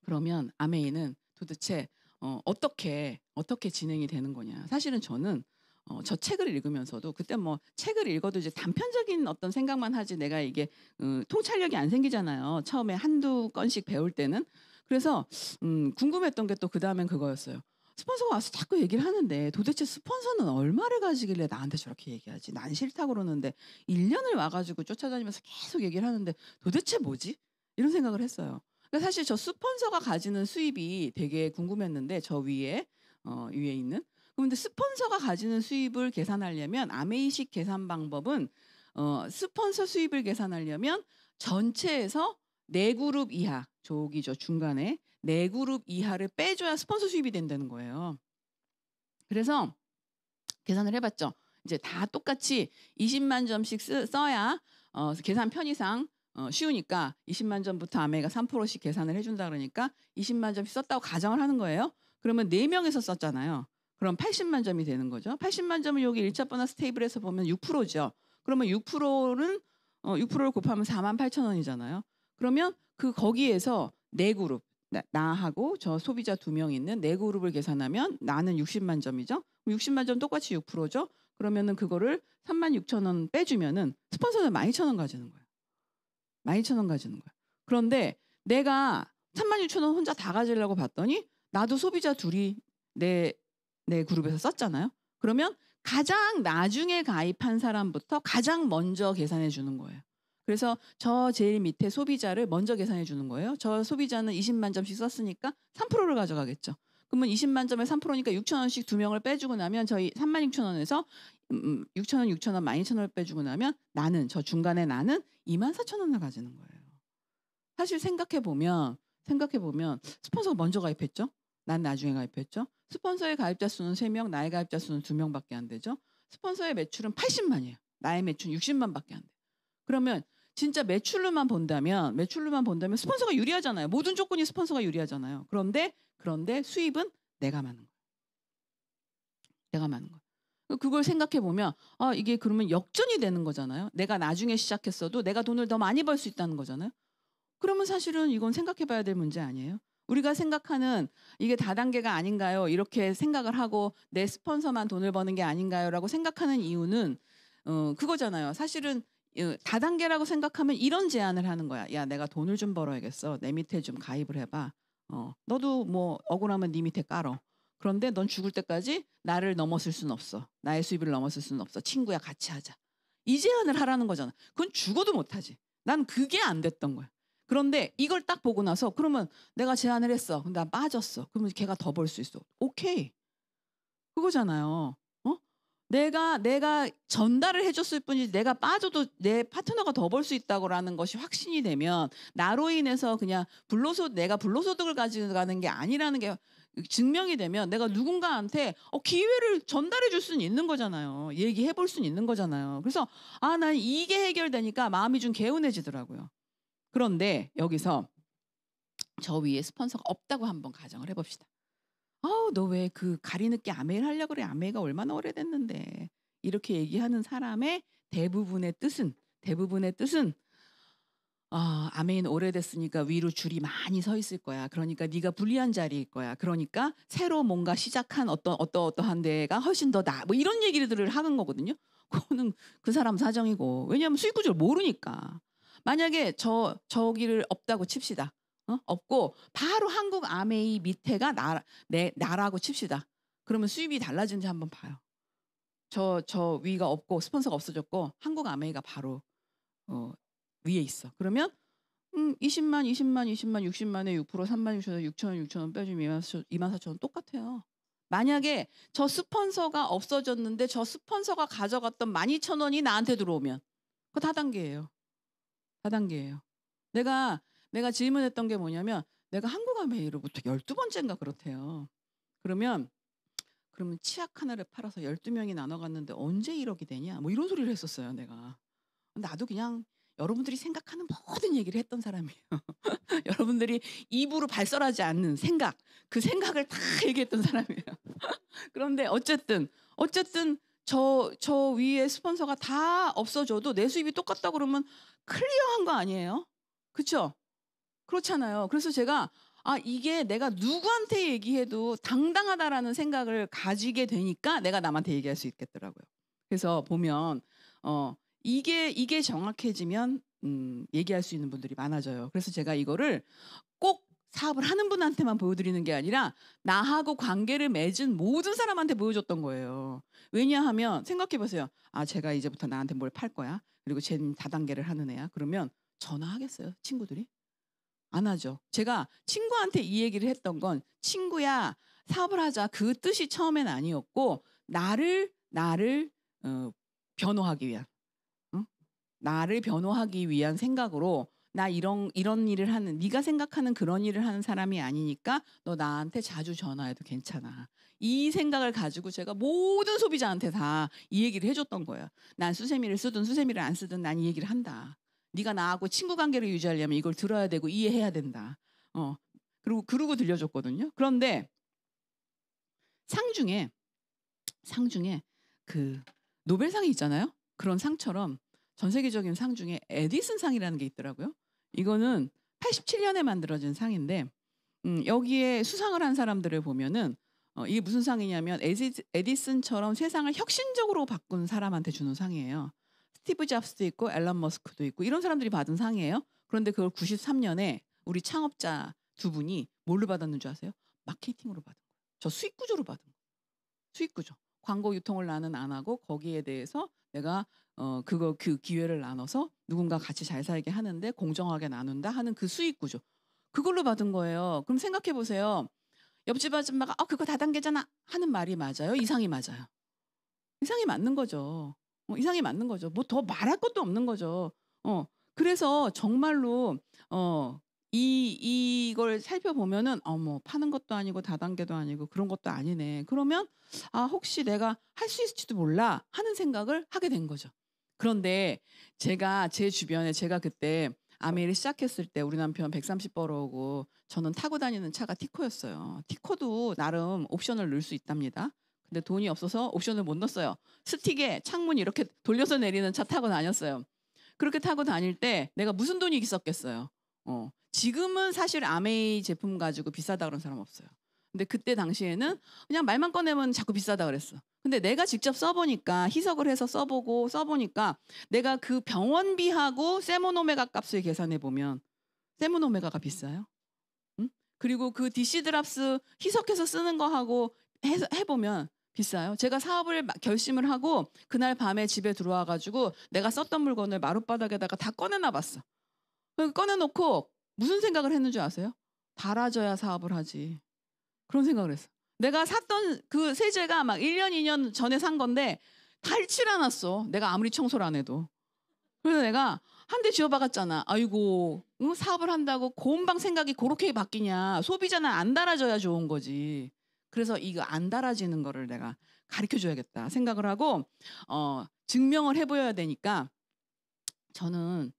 그러면 아메이는 도대체 어, 어떻게 어떻게 진행이 되는 거냐? 사실은 저는 어, 저 책을 읽으면서도 그때 뭐 책을 읽어도 이제 단편적인 어떤 생각만 하지 내가 이게 음, 통찰력이 안 생기잖아요. 처음에 한두 건씩 배울 때는. 그래서 음, 궁금했던 게 또 그 다음엔 그거였어요. 스폰서가 와서 자꾸 얘기를 하는데 도대체 스폰서는 얼마를 가지길래 나한테 저렇게 얘기하지? 난싫다 그러는데 1년을 와가지고 쫓아다니면서 계속 얘기를 하는데 도대체 뭐지? 이런 생각을 했어요. 그러니까 사실 저 스폰서가 가지는 수입이 되게 궁금했는데 저 위에 어, 위에 있는 그런데 스폰서가 가지는 수입을 계산하려면 아메이식 계산 방법은 어, 스폰서 수입을 계산하려면 전체에서 네 그룹 이하 저기죠 중간에 네 그룹 이하를 빼줘야 스폰서 수입이 된다는 거예요. 그래서 계산을 해봤죠. 이제 다 똑같이 20만 점씩 쓰, 써야 어, 계산 편의상 어, 쉬우니까 20만 점부터 아메가 3%씩 계산을 해준다 그러니까 20만 점씩 썼다고 가정을 하는 거예요. 그러면 4명에서 썼잖아요. 그럼 80만 점이 되는 거죠. 80만 점을 여기 1차 보너스 테이블에서 보면 6%죠. 그러면 6%는 어, 6%를 곱하면 4만 8천 원이잖아요. 그러면 그 거기에서 네 그룹 나, 하고저 소비자 두 명 있는 네 그룹을 계산하면 나는 60만 점이죠. 60만 점 똑같이 6%죠. 그러면은 그거를 3만 6천 원 빼주면은 스폰서는 12,000원 가지는 거예요. 12,000원 가지는 거예요. 그런데 내가 3만 6천 원 혼자 다 가지려고 봤더니 나도 소비자 둘이 내내 네, 그룹에서 썼잖아요. 그러면 가장 나중에 가입한 사람부터 가장 먼저 계산해 주는 거예요. 그래서 저 제일 밑에 소비자를 먼저 계산해 주는 거예요. 저 소비자는 20만 점씩 썼으니까 3%를 가져가겠죠. 그러면 20만 점에 3%니까 6천 원씩 두 명을 빼주고 나면 저희 3만 6천 원에서 음, 6천 음, 원, 6천 원, 12,000 원을 빼주고 나면 나는 저 중간에 나는 2만 4천 원을 가지는 거예요. 사실 생각해 보면 생각해 보면 스폰서가 먼저 가입했죠. 난 나중에 가입했죠. 스폰서의 가입자 수는 3명, 나의 가입자 수는 2명밖에 안 되죠. 스폰서의 매출은 80만이에요. 나의 매출은 60만밖에 안 돼. 그러면 진짜 매출로만 본다면 매출로만 본다면 스폰서가 유리하잖아요. 모든 조건이 스폰서가 유리하잖아요. 그런데 그런데 수입은 내가 많은 거예요. 내가 많은 거예요. 그걸 생각해 보면 아 이게 그러면 역전이 되는 거잖아요. 내가 나중에 시작했어도 내가 돈을 더 많이 벌 수 있다는 거잖아요. 그러면 사실은 이건 생각해 봐야 될 문제 아니에요. 우리가 생각하는 이게 다단계가 아닌가요? 이렇게 생각을 하고 내 스폰서만 돈을 버는 게 아닌가요? 라고 생각하는 이유는 어, 그거잖아요. 사실은 어, 다단계라고 생각하면 이런 제안을 하는 거야. 야, 내가 돈을 좀 벌어야겠어. 내 밑에 좀 가입을 해봐. 어, 너도 뭐 억울하면 네 밑에 깔어. 그런데 넌 죽을 때까지 나를 넘어설 수는 없어. 나의 수입을 넘어설 수는 없어. 친구야, 같이 하자. 이 제안을 하라는 거잖아. 그건 죽어도 못하지. 난 그게 안 됐던 거야. 그런데 이걸 딱 보고 나서 그러면 내가 제안을 했어. 근데 난 빠졌어. 그러면 걔가 더 벌 수 있어. 오케이. 그거잖아요. 어? 내가 내가 전달을 해줬을 뿐이지 내가 빠져도 내 파트너가 더 벌 수 있다고라는 것이 확신이 되면 나로 인해서 그냥 불로소 내가 불로소득을 가져가는 게 아니라는 게 증명이 되면 내가 누군가한테 어, 기회를 전달해 줄 수는 있는 거잖아요. 얘기해 볼 수는 있는 거잖아요. 그래서 아, 난 이게 해결되니까 마음이 좀 개운해지더라고요. 그런데 여기서 저 위에 스폰서가 없다고 한번 가정을 해봅시다. 아우 너 왜 그 가리 늦게 아메일 하려 그래 아메가 얼마나 오래됐는데 이렇게 얘기하는 사람의 대부분의 뜻은 대부분의 뜻은 아, 어, 아메인 오래됐으니까 위로 줄이 많이 서 있을 거야. 그러니까 네가 불리한 자리일 거야. 그러니까 새로 뭔가 시작한 어떤 어떠 어떠한 데가 훨씬 더 나. 뭐 이런 얘기들을 하는 거거든요. 그거는 그 사람 사정이고 왜냐하면 수익구조를 모르니까 만약에 저 저기를 없다고 칩시다. 어? 없고 바로 한국 아메이 밑에가 나, 내, 나라고 칩시다. 그러면 수입이 달라진지 한번 봐요. 저, 저 위가 없고 스폰서가 없어졌고 한국 아메이가 바로 어, 위에 있어. 그러면 음, 20만, 20만, 20만, 60만에 6%, 3만 6천, 6천, 6천 원 빼주면 2만 4천, 2만 4천 원 똑같아요. 만약에 저 스폰서가 없어졌는데 저 스폰서가 가져갔던 12,000원이 나한테 들어오면 그거 다단계예요. 4단계예요. 내가 내가 질문했던 게 뭐냐면 내가 한국어 메일로부터 12번째인가 그렇대요. 그러면 그러면 치약 하나를 팔아서 12명이 나눠 갔는데 언제 1억이 되냐? 뭐 이런 소리를 했었어요, 내가. 나도 그냥 여러분들이 생각하는 모든 얘기를 했던 사람이에요. *laughs* 여러분들이 입으로 발설하지 않는 생각, 그 생각을 다 얘기했던 사람이에요. *laughs* 그런데 어쨌든, 어쨌든 저, 저 위에 스폰서가 다 없어져도 내 수입이 똑같다 그러면 클리어한 거 아니에요? 그쵸? 그렇잖아요. 그래서 제가 아, 이게 내가 누구한테 얘기해도 당당하다라는 생각을 가지게 되니까 내가 남한테 얘기할 수 있겠더라고요. 그래서 보면, 어, 이게, 이게 정확해지면, 음, 얘기할 수 있는 분들이 많아져요. 그래서 제가 이거를 사업을 하는 분한테만 보여드리는 게 아니라 나하고 관계를 맺은 모든 사람한테 보여줬던 거예요. 왜냐하면 생각해 보세요. 아, 제가 이제부터 나한테 뭘 팔 거야. 그리고 쟤는 다단계를 하는 애야. 그러면 전화하겠어요, 친구들이? 안 하죠. 제가 친구한테 이 얘기를 했던 건 친구야, 사업을 하자. 그 뜻이 처음엔 아니었고 나를 나를 어, 변호하기 위한 응? 나를 변호하기 위한 생각으로 나 이런 이런 일을 하는 네가 생각하는 그런 일을 하는 사람이 아니니까 너 나한테 자주 전화해도 괜찮아. 이 생각을 가지고 제가 모든 소비자한테 다 이 얘기를 해줬던 거예요. 난 수세미를 쓰든 수세미를 안 쓰든 난 이 얘기를 한다. 네가 나하고 친구 관계를 유지하려면 이걸 들어야 되고 이해해야 된다. 어 그리고 그러고 들려줬거든요. 그런데 상 중에 상 중에 그 노벨상이 있잖아요. 그런 상처럼 전 세계적인 상 중에 에디슨 상이라는 게 있더라고요. 이거는 87년에 만들어진 상인데 음, 여기에 수상을 한 사람들을 보면은 어, 이게 무슨 상이냐면 에디, 에디슨처럼 세상을 혁신적으로 바꾼 사람한테 주는 상이에요. 스티브 잡스도 있고 앨런 머스크도 있고 이런 사람들이 받은 상이에요. 그런데 그걸 93년에 우리 창업자 두 분이 뭘로 받았는 줄 아세요? 마케팅으로 받은 거예요. 저 수익 구조로 받은 거예요. 수익 구조. 광고 유통을 나는 안 하고 거기에 대해서 내가 어 그거 그 기회를 나눠서 누군가 같이 잘 살게 하는데 공정하게 나눈다 하는 그 수익 구조. 그걸로 받은 거예요. 그럼 생각해 보세요. 옆집 아줌마가 아 어, 그거 다단계잖아 하는 말이 맞아요. 이상이 맞아요. 이상이 맞는 거죠. 어, 이상이 맞는 거죠. 뭐 더 말할 것도 없는 거죠. 어. 그래서 정말로 어, 이 이걸 살펴보면은 어뭐 파는 것도 아니고 다단계도 아니고 그런 것도 아니네. 그러면 아 혹시 내가 할 수 있을지도 몰라 하는 생각을 하게 된 거죠. 그런데 제가 제 주변에 제가 그때 아메리 시작했을 때 우리 남편 1 3 0버오고 저는 타고 다니는 차가 티코였어요. 티코도 나름 옵션을 넣을 수 있답니다. 근데 돈이 없어서 옵션을 못 넣었어요. 스틱에 창문 이렇게 돌려서 내리는 차 타고 다녔어요. 그렇게 타고 다닐 때 내가 무슨 돈이 있었겠어요. 어. 지금은 사실 아메이 제품 가지고 비싸다 그런 사람 없어요. 근데 그때 당시에는 그냥 말만 꺼내면 자꾸 비싸다 그랬어. 근데 내가 직접 써보니까 희석을 해서 써보고 써보니까 내가 그 병원비하고 세모노메가 값을 계산해 보면 세모노메가가 비싸요. 응? 그리고 그 DC 드랍스 희석해서 쓰는 거하고 해, 서 해보면 비싸요. 제가 사업을 결심을 하고 그날 밤에 집에 들어와 가지고 내가 썼던 물건을 마룻바닥에다가 다 꺼내놔 봤어. 그 꺼내놓고 무슨 생각을 했는 지 아세요? 달아져야 사업을 하지. 그런 생각을 했어. 내가 샀던 그 세제가 막 1년, 2년 전에 산 건데 닳지를 않어 내가 아무리 청소를 안 해도. 그래서 내가 한대 쥐어박았잖아. 아이고, 응? 사업을 한다고 고음방 생각이 그렇게 바뀌냐. 소비자는 안 달아져야 좋은 거지. 그래서 이거 안 달아지는 거를 내가 가르쳐 줘야겠다 생각을 하고, 어, 증명을 해보여야 되니까 저는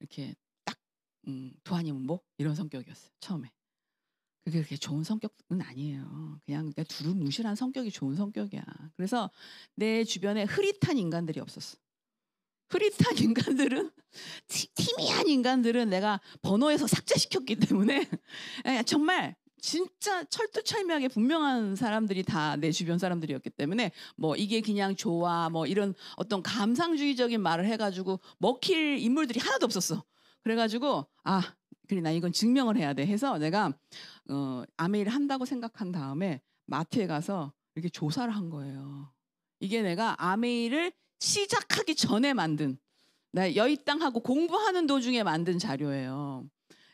이렇게 딱, 음, 도안이 은 뭐? 이런 성격이었어요. 처음에. 그게 렇게 좋은 성격은 아니에요. 그냥 내두루무실한 그러니까 성격이 좋은 성격이야. 그래서 내 주변에 흐릿한 인간들이 없었어. 흐릿한 *laughs* 인간들은 티미한 인간들은 내가 번호에서 삭제시켰기 때문에 *laughs* 예, 정말 진짜 철두철미하게 분명한 사람들이 다 내 주변 사람들이었기 때문에 뭐 이게 그냥 좋아 뭐 이런 어떤 감상주의적인 말을 해가지고 먹힐 인물들이 하나도 없었어. 그래가지고 아 그래 나 이건 증명을 해야 돼 해서 내가 어, 아메일을 한다고 생각한 다음에 마트에 가서 이렇게 조사를 한 거예요. 이게 내가 아메일을 시작하기 전에 만든 나 여의땅하고 공부하는 도중에 만든 자료예요.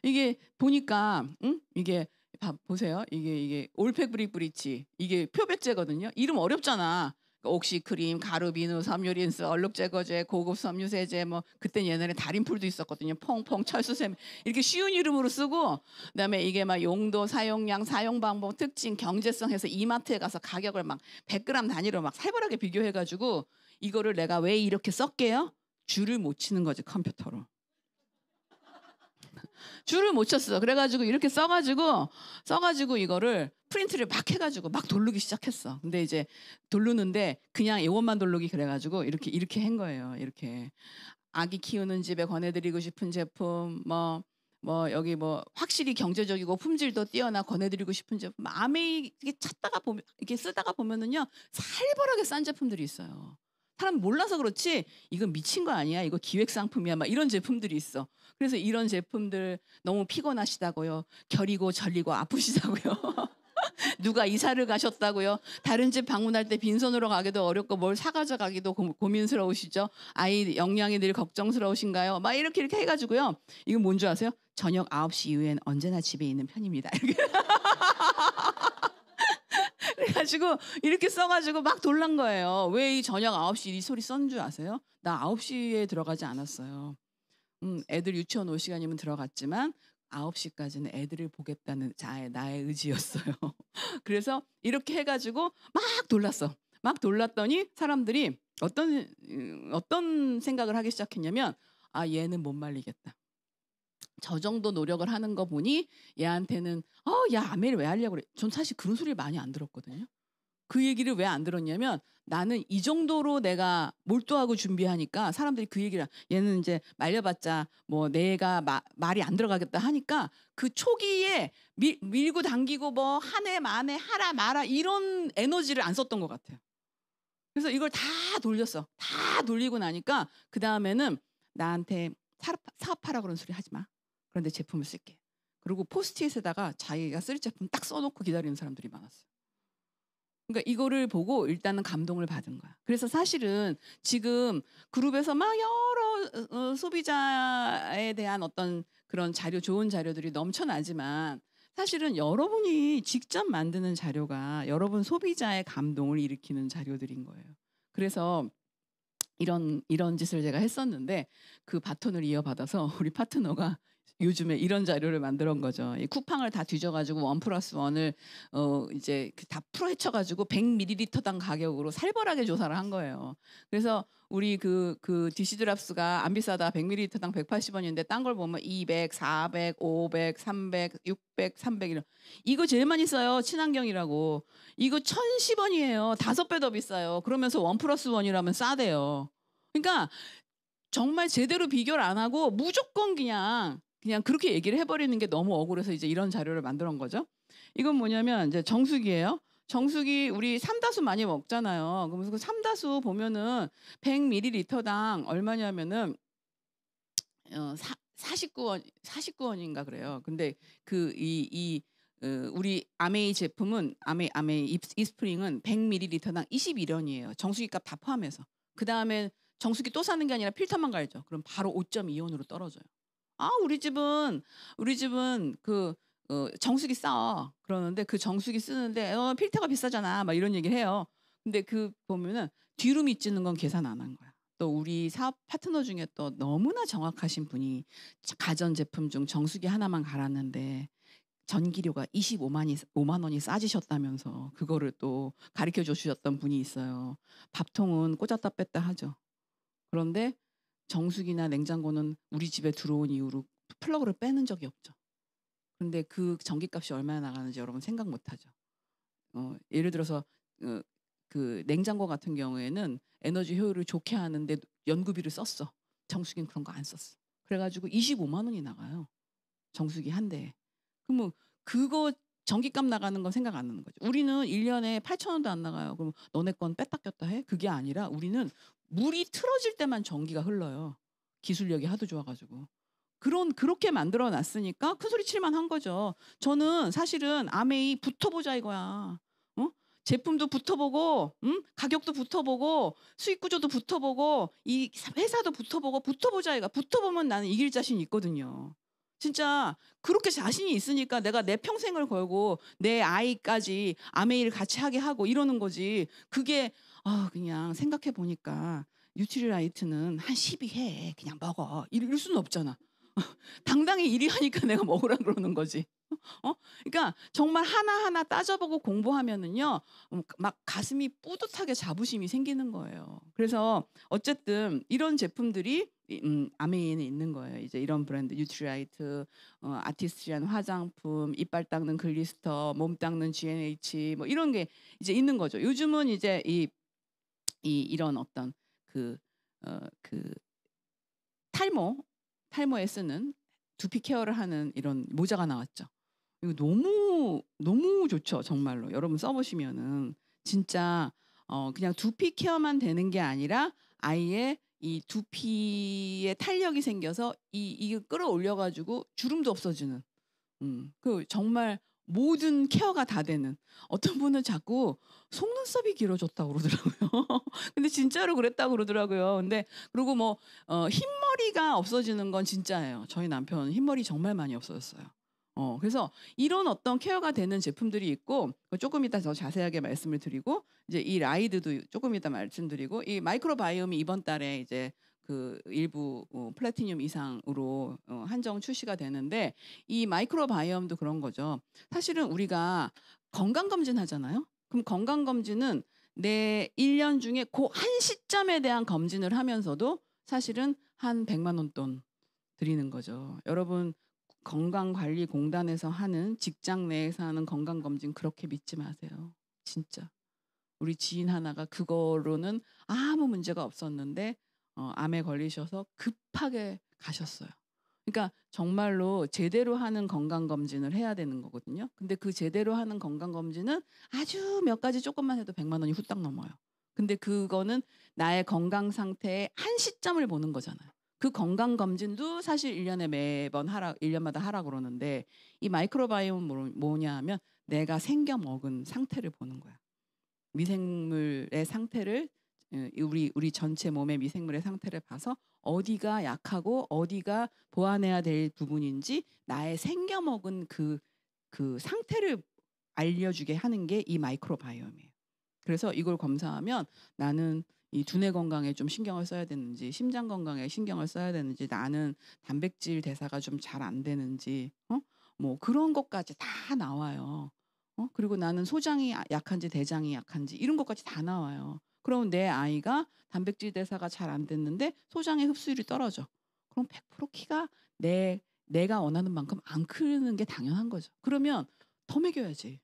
이게 보니까 응? 이게 봐 보세요. 이게 이게 올팩 브릭 브릿지 이게 표백제거든요. 이름 어렵잖아. 옥시크림, 가루, 비누, 섬유린스, 얼룩제거제, 고급 섬유세제 뭐 그때 옛날에 달인풀도 있었거든요. 퐁퐁, 철수샘 이렇게 쉬운 이름으로 쓰고 그다음에 이게 막 용도, 사용량, 사용 방법, 특징, 경제성 해서 이마트에 가서 가격을 막 100g 단위로 막 살벌하게 비교해가지고 이거를 내가 왜 이렇게 썼게요? 줄을 못 치는 거지 컴퓨터로. 줄을 못 쳤어. 그래가지고 이렇게 써가지고 써가지고 이거를 프린트를 막 해가지고 막 돌르기 시작했어. 근데 이제 돌르는데 그냥 애원만 돌르기 그래가지고 이렇게 이렇게 한 거예요. 이렇게 아기 키우는 집에 권해드리고 싶은 제품 뭐뭐 뭐 여기 뭐 확실히 경제적이고 품질도 뛰어나 권해드리고 싶은 제품 마음에 이게 찾다가 보면 이렇게 쓰다가 보면은요 살벌하게 싼 제품들이 있어요. 사람 몰라서 그렇지 이건 미친 거 아니야 이거 기획 상품이야 막 이런 제품들이 있어 그래서 이런 제품들 너무 피곤하시다고요 결이고 절리고 아프시다고요 *laughs* 누가 이사를 가셨다고요 다른 집 방문할 때 빈손으로 가기도 어렵고 뭘 사가져 가기도 고, 민스러우시죠 아이 영양이 늘 걱정스러우신가요 막 이렇게 이렇게 해가지고요 이거 뭔 줄 아세요 저녁 9시 이후엔 언제나 집에 있는 편입니다 *laughs* *laughs* 그래가지고 이렇게 써가지고 막돌란 거예요. 왜 이 저녁 9시 이 소리 썬 줄 아세요? 나 9시에 들어가지 않았어요. 음, 애들 유치원 올 시간이면 들어갔지만 9시까지는 애들을 보겠다는 자의 나의 의지였어요. *laughs* 그래서 이렇게 해가지고 막 놀랐어. 막 놀랐더니 사람들이 어떤 음, 어떤 생각을 하기 시작했냐면 아 얘는 못 말리겠다. 저 정도 노력을 하는 거 보니 얘한테는 어, 야, 아메리 왜 하려고 그래? 전 사실 그런 소리를 많이 안 들었거든요. 그 얘기를 왜 안 들었냐면 나는 이 정도로 내가 몰두하고 준비하니까 사람들이 그 얘기를 얘는 이제 말려봤자 뭐 내가 마, 말이 안 들어가겠다 하니까 그 초기에 밀, 밀고 당기고 뭐한 해 만에 하라 마라 이런 에너지를 안 썼던 것 같아요. 그래서 이걸 다 돌렸어. 다 돌리고 나니까 그 다음에는 나한테 사업, 사업하라 그런 소리 하지 마. 그런데 제품을 쓸게. 그리고 포스트잇에다가 자기가 쓸 제품 딱 써놓고 기다리는 사람들이 많았어요. 그러니까 이거를 보고 일단은 감동을 받은 거야. 그래서 사실은 지금 그룹에서 막 여러 어, 어, 소비자에 대한 어떤 그런 자료, 좋은 자료들이 넘쳐나지만 사실은 여러분이 직접 만드는 자료가 여러분 소비자의 감동을 일으키는 자료들인 거예요. 그래서 이런 이런 짓을 제가 했었는데 그 바톤을 이어받아서 *laughs* 우리 파트너가 요즘에 이런 자료를 만든 거죠. 이 쿠팡을 다 뒤져가지고 원 플러스 원을 어 이제 그 다 풀어 헤쳐가지고 100ml당 가격으로 살벌하게 조사를 한 거예요. 그래서 우리 그, 그 디시드랍스가 안 비싸다 100ml당 180원인데 딴 걸 보면 200, 400, 500, 300, 600, 300 이런 이거 제일 많이 써요 친환경이라고 이거 1,010원이에요 다섯 배 더 비싸요 그러면서 원 플러스 원이라면 싸대요 그러니까 정말 제대로 비교를 안 하고 무조건 그냥 그냥 그렇게 얘기를 해버리는 게 너무 억울해서 이제 이런 자료를 만드는 거죠. 이건 뭐냐면 이제 정수기예요. 정수기 우리 삼다수 많이 먹잖아요. 그러면그 삼다수 보면은 100ml당 얼마냐면은 어, 사, 49원 49원인가 그래요. 근데 그 이이 이, 어, 우리 아메이 제품은 아메 아메이 이스프링은 100ml당 21원이에요. 정수기 값 다 포함해서. 그다음에 정수기 또 사는 게 아니라 필터만 갈죠. 그럼 바로 5.2원으로 떨어져요. 아 우리 집은 우리 집은 그 어, 정수기 써 그러는데 그 정수기 쓰는데 어, 필터가 비싸잖아 막 이런 얘기를 해요. 근데 그 보면은 뒤로 미치는 건 계산 안 한 거야. 또 우리 사업 파트너 중에 또 너무나 정확하신 분이 가전 제품 중 정수기 하나만 갈았는데 전기료가 25만이 5만 원이 싸지셨다면서 그거를 또 가르쳐 주셨던 분이 있어요. 밥통은 꽂았다 뺐다 하죠. 그런데 정수기나 냉장고는 우리 집에 들어온 이후로 플러그를 빼는 적이 없죠. 그런데그 전기값이 얼마나 나가는지 여러분 생각 못하죠. 어, 예를 들어서 어, 그 냉장고 같은 경우에는 에너지 효율을 좋게 하는데 연구비를 썼어. 정수기는 그런 거 안 썼어. 그래가지고 25만 원이 나가요. 정수기 한 대에. 그러면 뭐 그거 전기값 나가는 건 생각 안 하는 거죠. 우리는 1년에 8천 원도 안 나가요. 그럼 너네 건 뺐다 꼈다 해? 그게 아니라 우리는 물이 틀어질 때만 전기가 흘러요. 기술력이 하도 좋아가지고. 그런 그렇게 만들어 놨으니까 큰 소리 칠만 한 거죠. 저는 사실은 아메이 붙어보자 이거야. 어? 제품도 붙어보고, 음? 가격도 붙어보고, 수익 구조도 붙어보고, 이 회사도 붙어보고, 붙어보자 이거. 붙어보면 나는 이길 자신 있거든요. 진짜 그렇게 자신이 있으니까 내가 내 평생을 걸고 내 아이까지 아메이를 같이 하게 하고 이러는 거지. 그게 어, 그냥 생각해 보니까 뉴트리라이트는 한 12회 그냥 먹어. 이럴 수는 없잖아. *laughs* 당당히 일위 하니까 내가 먹으라 그러는 거지. 어? 그러니까 정말 하나하나 따져보고 공부하면은요, 음, 막 가슴이 뿌듯하게 자부심이 생기는 거예요. 그래서 어쨌든 이런 제품들이 음, 아메이에는 있는 거예요. 이제 이런 브랜드 유트리라이트, 어, 아티스트리한 화장품, 이빨 닦는 글리스터, 몸 닦는 GNH 뭐 이런 게 이제 있는 거죠. 요즘은 이제 이이 이런 어떤 그 어, 그 탈모 탈모에 쓰는 두피 케어를 하는 이런 모자가 나왔죠. 이거 너무 너무 좋죠 정말로 여러분 써보시면은 진짜 어 그냥 두피 케어만 되는 게 아니라 아예 이 두피에 탄력이 생겨서 이이게 끌어올려가지고 주름도 없어지는. 음, 그 정말 모든 케어가 다 되는 어떤 분은 자꾸 속눈썹이 길어졌다고 그러더라고요. *laughs* 근데 진짜로 그랬다고 그러더라고요. 근데 그리고 뭐 어, 흰머리가 없어지는 건 진짜예요. 저희 남편 흰머리 정말 많이 없어졌어요. 어, 그래서 이런 어떤 케어가 되는 제품들이 있고 조금 이따 더 자세하게 말씀을 드리고 이제 이 라이드도 조금 이따 말씀드리고 이 마이크로바이옴이 이번 달에 이제 그 일부 어, 플래티늄 이상으로 어, 한정 출시가 되는데 이 마이크로바이옴도 그런 거죠. 사실은 우리가 건강검진 하잖아요. 그럼 건강검진은 내 1년 중에 그 한 시점에 대한 검진을 하면서도 사실은 한 100만 원 돈 드리는 거죠. 여러분 건강관리공단에서 하는 직장 내에서 하는 건강검진 그렇게 믿지 마세요. 진짜. 우리 지인 하나가 그거로는 아무 문제가 없었는데 어, 암에 걸리셔서 급하게 가셨어요. 그러니까 정말로 제대로 하는 건강검진을 해야 되는 거거든요. 근데 그 제대로 하는 건강검진은 아주 몇 가지 조금만 해도 100만 원이 후딱 넘어요. 근데 그거는 나의 건강 상태의 한 시점을 보는 거잖아요. 그 건강 검진도 사실 1년에 매번 하라 1년마다 하라 그러는데 이 마이크로바이옴은 뭐냐 하면 내가 생겨 먹은 상태를 보는 거야. 미생물의 상태를 예, 우리 우리 전체 몸의 미생물의 상태를 봐서 어디가 약하고 어디가 보완해야 될 부분인지 나의 생겨 먹은 그그 그 상태를 알려주게 하는 게 이 마이크로바이옴이에요. 그래서 이걸 검사하면 나는 이 두뇌 건강에 좀 신경을 써야 되는지 심장 건강에 신경을 써야 되는지 나는 단백질 대사가 좀 잘 안 되는지 어? 뭐 그런 것까지 다 나와요. 어? 그리고 나는 소장이 아, 약한지 대장이 약한지 이런 것까지 다 나와요. 그럼 내 아이가 단백질 대사가 잘 안 됐는데 소장의 흡수율이 떨어져. 그럼 100% 키가 내 내가 원하는 만큼 안 크는 게 당연한 거죠. 그러면 더 먹여야지.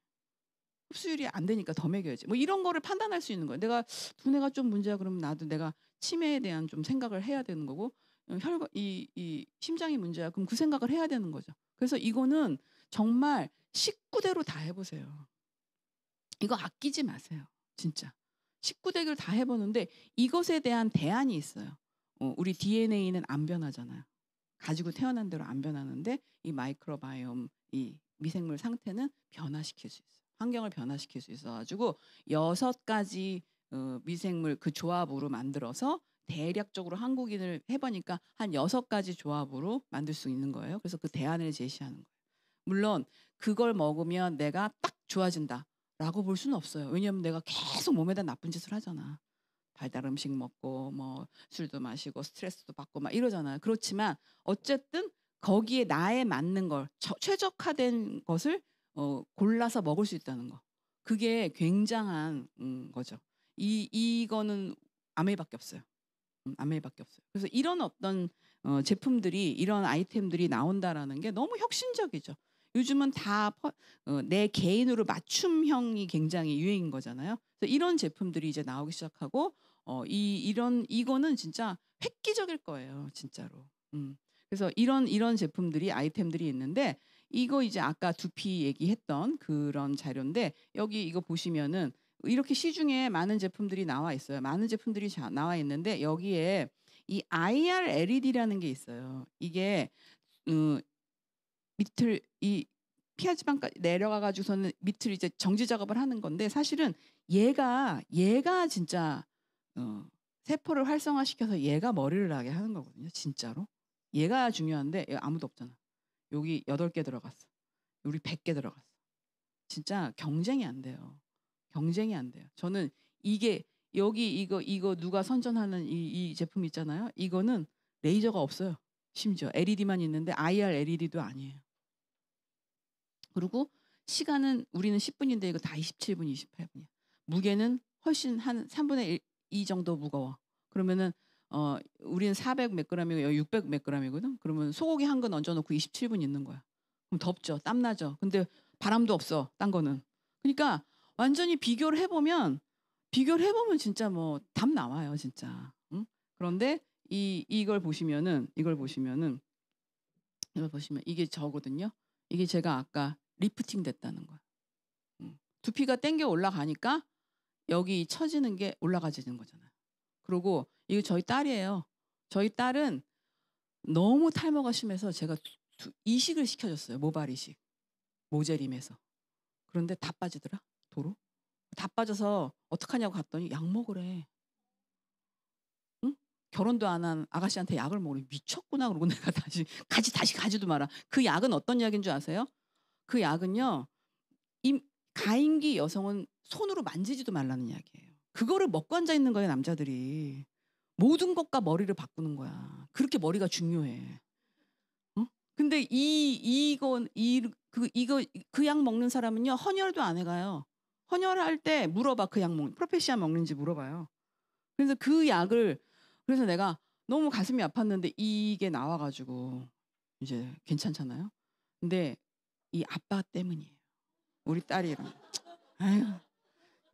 흡수율이 안 되니까 더 먹여야지. 뭐 이런 거를 판단할 수 있는 거예요. 내가 두뇌가 좀 문제야 그러면 나도 내가 치매에 대한 좀 생각을 해야 되는 거고 어, 혈관 이, 이 심장이 문제야 그럼 그 생각을 해야 되는 거죠. 그래서 이거는 정말 식구대로 다 해보세요. 이거 아끼지 마세요. 진짜. 19대기를 다 해보는데 이것에 대한 대안이 있어요. 어, 우리 DNA는 안 변하잖아요. 가지고 태어난 대로 안 변하는데 이 마이크로바이옴 이 미생물 상태는 변화시킬 수 있어요. 환경을 변화시킬 수 있어가지고 여섯 가지 어, 미생물 그 조합으로 만들어서 대략적으로 한국인을 해보니까 한 여섯 가지 조합으로 만들 수 있는 거예요. 그래서 그 대안을 제시하는 거예요. 물론 그걸 먹으면 내가 딱 좋아진다. 라고 볼 수는 없어요. 왜냐하면 내가 계속 몸에다 나쁜 짓을 하잖아. 달달 음식 먹고 뭐 술도 마시고 스트레스도 받고 막 이러잖아요. 그렇지만 어쨌든 거기에 나에 맞는 걸 최적화된 것을 어, 골라서 먹을 수 있다는 거. 그게 굉장한 음, 거죠. 이 이거는 아메이밖에 없어요. 음, 아메이밖에 없어요. 그래서 이런 어떤 어, 제품들이 이런 아이템들이 나온다라는 게 너무 혁신적이죠. 요즘은 다내 어, 개인으로 맞춤형이 굉장히 유행인 거잖아요. 그래서 이런 제품들이 이제 나오기 시작하고 어, 이 이런 이거는 진짜 획기적일 거예요, 진짜로. 음. 그래서 이런 이런 제품들이 아이템들이 있는데 이거 이제 아까 두피 얘기했던 그런 자료인데 여기 이거 보시면은 이렇게 시중에 많은 제품들이 나와 있어요. 많은 제품들이 자, 나와 있는데 여기에 이 IR LED라는 게 있어요. 이게 음, 밑을 이 피하 지방까지 내려가 가지고서는 밑을 이제 정지 작업을 하는 건데 사실은 얘가 얘가 진짜 어, 세포를 활성화시켜서 얘가 머리를 나게 하는 거거든요. 진짜로. 얘가 중요한데 얘 아무도 없잖아. 여기 여덟 개 들어갔어. 우리 백 개 들어갔어. 진짜 경쟁이 안 돼요. 경쟁이 안 돼요. 저는 이게 여기 이거 이거 누가 선전하는 이, 이 제품 있잖아요. 이거는 레이저가 없어요. 심지어 LED만 있는데 IR LED도 아니에요. 그리고 시간은 우리는 10분인데 이거 다 27분, 28분이야. 무게는 훨씬 한 3분의 1, 2 정도 무거워. 그러면은 어 우리는 400 몇 그램이고 600 몇 그램이거든. 그러면 소고기 한 근 얹어놓고 27분 있는 거야. 그럼 덥죠, 땀 나죠. 근데 바람도 없어, 딴 거는. 그러니까 완전히 비교를 해보면 비교를 해보면 진짜 뭐 답 나와요, 진짜. 응? 그런데 이 이걸 보시면은 이걸 보시면은 이걸 보시면 이게 저거든요. 이게 제가 아까 리프팅 됐다는 거야. 음. 두피가 땡겨 올라가니까 여기 처지는 게 올라가지는 거잖아. 요 그리고 이거 저희 딸이에요. 저희 딸은 너무 탈모가 심해서 제가 두, 이식을 시켜줬어요. 모발 이식. 모제림에서 그런데 다 빠지더라. 도로. 다 빠져서 어떡하냐고 갔더니 약 먹으래. 응? 결혼도 안 한 아가씨한테 약을 먹으래. 미쳤구나. 그러고 내가 다시 가지 *laughs* 다시 가지도 마라. 그 약은 어떤 약인 줄 아세요? 그 약은요. 임, 가임기 여성은 손으로 만지지도 말라는 약이에요. 그거를 먹고 앉아 있는 거예요, 남자들이. 모든 것과 머리를 바꾸는 거야. 그렇게 머리가 중요해. 어? 근데 이 이건 이 그 이거 그 약 먹는 사람은요 헌혈도 안 해가요. 헌혈할 때 물어봐 그 약먹는 프로페시아 먹는지 물어봐요. 그래서 그 약을 그래서 내가 너무 가슴이 아팠는데 이게 나와가지고 이제 괜찮잖아요. 근데 이 아빠 때문이에요. 우리 딸이 이런. 아유,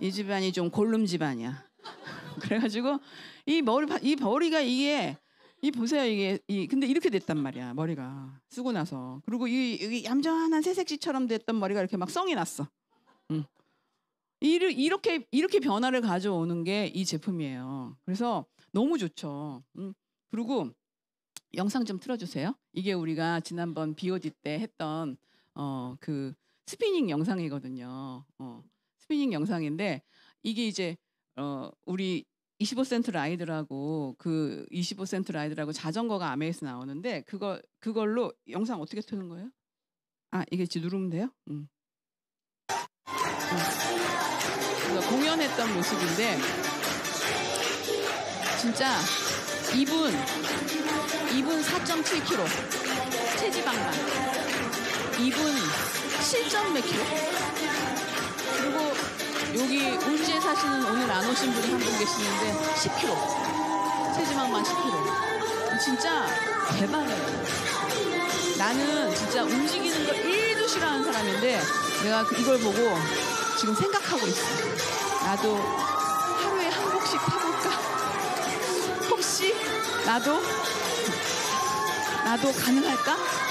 이 집안이 좀 골룸 집안이야. *laughs* 그래가지고 이 머리 이 머리가 이게 이 보세요 이게 이 근데 이렇게 됐단 말이야 머리가 쓰고 나서 그리고 이, 이 얌전한 새색시처럼 됐던 머리가 이렇게 막 성이 났어. 응. 이렇게 이렇게 변화를 가져오는 게 이 제품이에요. 그래서 너무 좋죠. 음. 그리고 영상 좀 틀어주세요. 이게 우리가 지난번 BOD 때 했던 어, 그 스피닝 영상이거든요. 어, 스피닝 영상인데 이게 이제 어, 우리 25센트 라이드라고 그 25센트 라이드라고 자전거가 아메에스 나오는데 그거 그걸로 영상 어떻게 트는 거예요? 아 이게 지 누르면 돼요? 음. 음. 공연했던 모습인데 진짜 이분 2분 4.7kg 체지방만 2분 7점 몇 킬로? 그리고 여기 울지에 사시는 오늘 안 오신 분이 한 분 계시는데 10킬로. 체지방만 10킬로. 진짜 대박이에요. 나는 진짜 움직이는 걸 1도 싫어하는 사람인데 내가 그 이걸 보고 지금 생각하고 있어. 나도 하루에 한 곡씩 타볼까? 혹시 나도 나도 가능할까?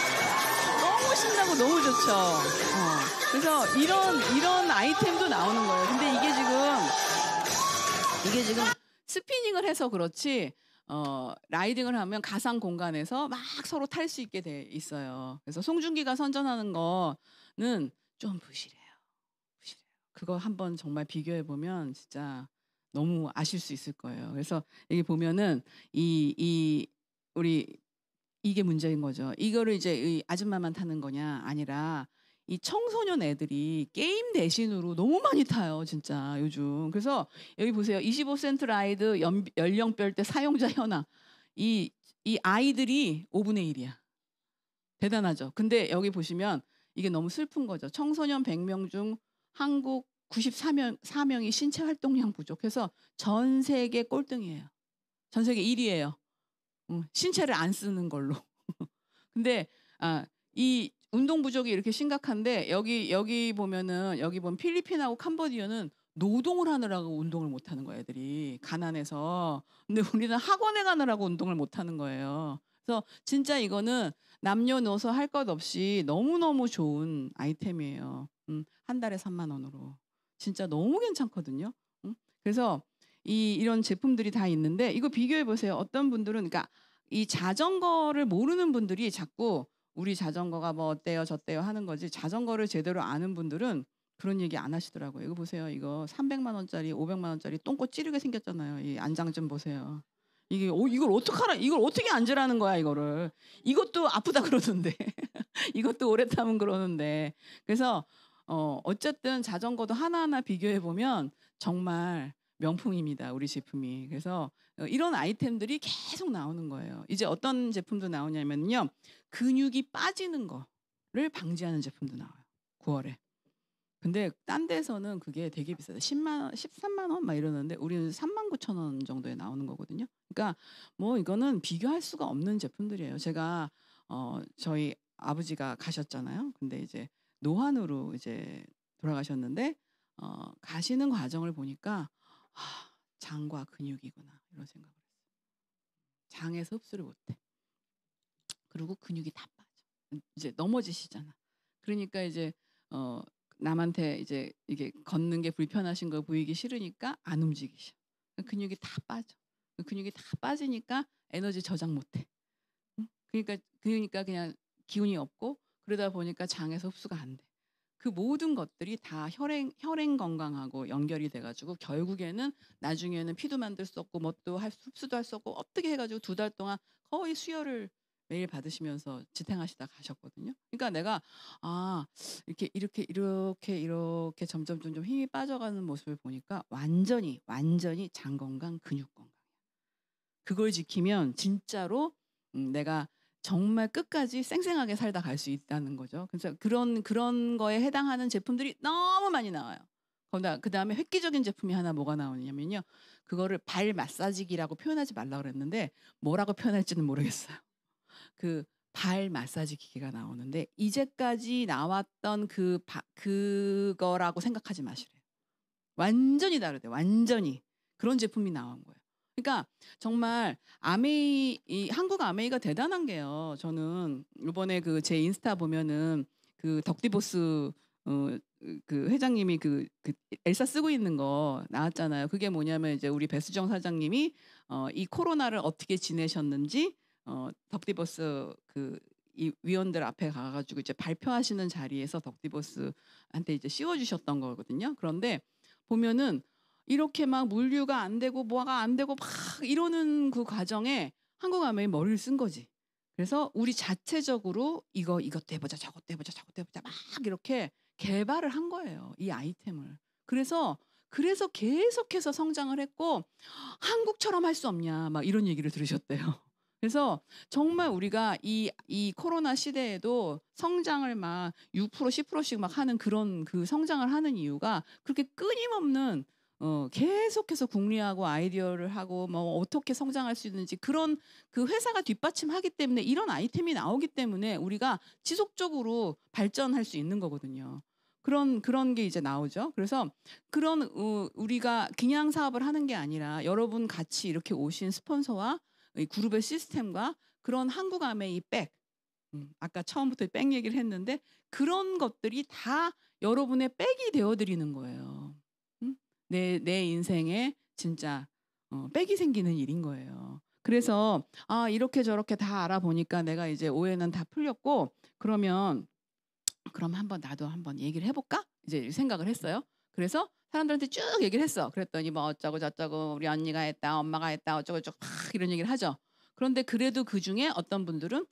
신나고 너무 좋죠. 어. 그래서 이런 이런 아이템도 나오는 거예요. 근데 이게 지금 이게 지금 스피닝을 해서 그렇지 어, 라이딩을 하면 가상 공간에서 막 서로 탈 수 있게 돼 있어요. 그래서 송중기가 선전하는 거는 좀 부실해요. 부실해요. 그거 한번 정말 비교해 보면 진짜 너무 아실 수 있을 거예요. 그래서 여기 보면은 이 이 우리 이게 문제인 거죠. 이거를 이제 이 아줌마만 타는 거냐 아니라 이 청소년 애들이 게임 대신으로 너무 많이 타요, 진짜 요즘. 그래서 여기 보세요. 25센트 라이드 연, 연령별때 사용자 현황. 이, 이 아이들이 5분의 1이야. 대단하죠. 근데 여기 보시면 이게 너무 슬픈 거죠. 청소년 100명 중 한국 94명, 4명이 신체 활동량 부족해서 전 세계 꼴등이에요. 전 세계 1위예요. 음, 신체를 안 쓰는 걸로. *laughs* 근데 아, 이 운동 부족이 이렇게 심각한데 여기 여기 보면은 여기 보면 필리핀하고 캄보디아는 노동을 하느라고 운동을 못 하는 거예요, 애들이. 가난해서. 근데 우리는 학원에 가느라고 운동을 못 하는 거예요. 그래서 진짜 이거는 남녀노소 할 것 없이 너무너무 좋은 아이템이에요. 음, 한 달에 3만 원으로. 진짜 너무 괜찮거든요. 음? 그래서 이 이런 제품들이 다 있는데 이거 비교해 보세요. 어떤 분들은 그러니까 이 자전거를 모르는 분들이 자꾸 우리 자전거가 뭐 어때요 저때요 하는 거지 자전거를 제대로 아는 분들은 그런 얘기 안 하시더라고요. 이거 보세요. 이거 300만 원짜리, 500만 원짜리 똥꼬 찌르게 생겼잖아요. 이 안장 좀 보세요. 이게 어, 이걸 어떻게 하라 이걸 어떻게 앉으라는 거야 이거를 이것도 아프다 그러던데 *laughs* 이것도 오래 타면 그러는데 그래서 어 어쨌든 자전거도 하나하나 비교해 보면 정말 명품입니다. 우리 제품이. 그래서 어, 이런 아이템들이 계속 나오는 거예요. 이제 어떤 제품도 나오냐면요. 근육이 빠지는 거를 방지하는 제품도 나와요. 9월에. 근데 딴 데서는 그게 되게 비싸요. 10만 원, 13만 원 막 이러는데 우리는 3만 9천 원 정도에 나오는 거거든요. 그러니까 뭐 이거는 비교할 수가 없는 제품들이에요. 제가 어 저희 아버지가 가셨잖아요. 근데 이제 노환으로 이제 돌아가셨는데 어 가시는 과정을 보니까 아, 장과 근육이구나 이런 생각을 했어요. 장에서 흡수를 못해. 그리고 근육이 다 빠져. 이제 넘어지시잖아. 그러니까 이제 어, 남한테 이제 이게 걷는 게 불편하신 거 보이기 싫으니까 안 움직이셔. 근육이 다 빠져. 근육이 다 빠지니까 에너지 저장 못해. 그러니까 그러니까 그냥 기운이 없고 그러다 보니까 장에서 흡수가 안 돼. 그 모든 것들이 다 혈행 혈행 건강하고 연결이 돼가지고 결국에는 나중에는 피도 만들 수 없고 뭣도 할 흡수도 할 수 없고 어떻게 해가지고 두 달 동안 거의 수혈을 매일 받으시면서 지탱하시다 가셨거든요. 그러니까 내가 아 이렇게 이렇게 이렇게 이렇게 점점 점점 힘이 빠져가는 모습을 보니까 완전히 완전히 장 건강 근육 건강이야. 그걸 지키면 진짜로 음, 내가 정말 끝까지 쌩쌩하게 살다 갈 수 있다는 거죠. 그래서 그런 그런 거에 해당하는 제품들이 너무 많이 나와요. 그 다음에 획기적인 제품이 하나 뭐가 나오냐면요. 그거를 발 마사지기라고 표현하지 말라 그랬는데 뭐라고 표현할지는 모르겠어요. *laughs* 그 발 마사지 기계가 나오는데 이제까지 나왔던 그 바, 그거라고 생각하지 마시래요. 완전히 다르대. 완전히 그런 제품이 나온 거예요. 그러니까 정말 아메이 이 한국 아메이가 대단한 게요. 저는 이번에 그 제 인스타 보면은 그 덕디보스 어, 그 회장님이 그, 그 엘사 쓰고 있는 거 나왔잖아요. 그게 뭐냐면 이제 우리 배수정 사장님이 어, 이 코로나를 어떻게 지내셨는지 어, 덕디보스그이 위원들 앞에 가가지고 이제 발표하시는 자리에서 덕디보스한테 이제 씌워주셨던 거거든요. 그런데 보면은 이렇게 막 물류가 안 되고 뭐가 안 되고 막 이러는 그 과정에 한국 아메이 머리를 쓴 거지. 그래서 우리 자체적으로 이거 이것도 해보자 저것도 해보자 저것도 해보자 막 이렇게 개발을 한 거예요. 이 아이템을. 그래서 그래서 계속해서 성장을 했고 한국처럼 할 수 없냐 막 이런 얘기를 들으셨대요. *laughs* 그래서 정말 우리가 이, 이 코로나 시대에도 성장을 막 6%, 10%씩 막 하는 그런 그 성장을 하는 이유가 그렇게 끊임없는 어, 계속해서 궁리하고 아이디어를 하고 뭐 어떻게 성장할 수 있는지 그런 그 회사가 뒷받침하기 때문에 이런 아이템이 나오기 때문에 우리가 지속적으로 발전할 수 있는 거거든요. 그런 그런 게 이제 나오죠. 그래서 그런 어, 우리가 그냥 사업을 하는 게 아니라 여러분 같이 이렇게 오신 스폰서와 이 그룹의 시스템과 그런 한국암의 이 백, 음, 아까 처음부터 백 얘기를 했는데 그런 것들이 다 여러분의 백이 되어드리는 거예요. 내, 내 인생에 진짜 어, 빽이 생기는 일인 거예요. 그래서 아 이렇게 저렇게 다 알아보니까 내가 이제 오해는 다 풀렸고 그러면 그럼 한번 나도 한번 얘기를 해볼까 이제 생각을 했어요. 그래서 사람들한테 쭉 얘기를 했어. 그랬더니 뭐 어쩌고 저쩌고 우리 언니가 했다, 엄마가 했다, 어쩌고 저쩌고 막 이런 얘기를 하죠. 그런데 그래도 그 중에 어떤 분들은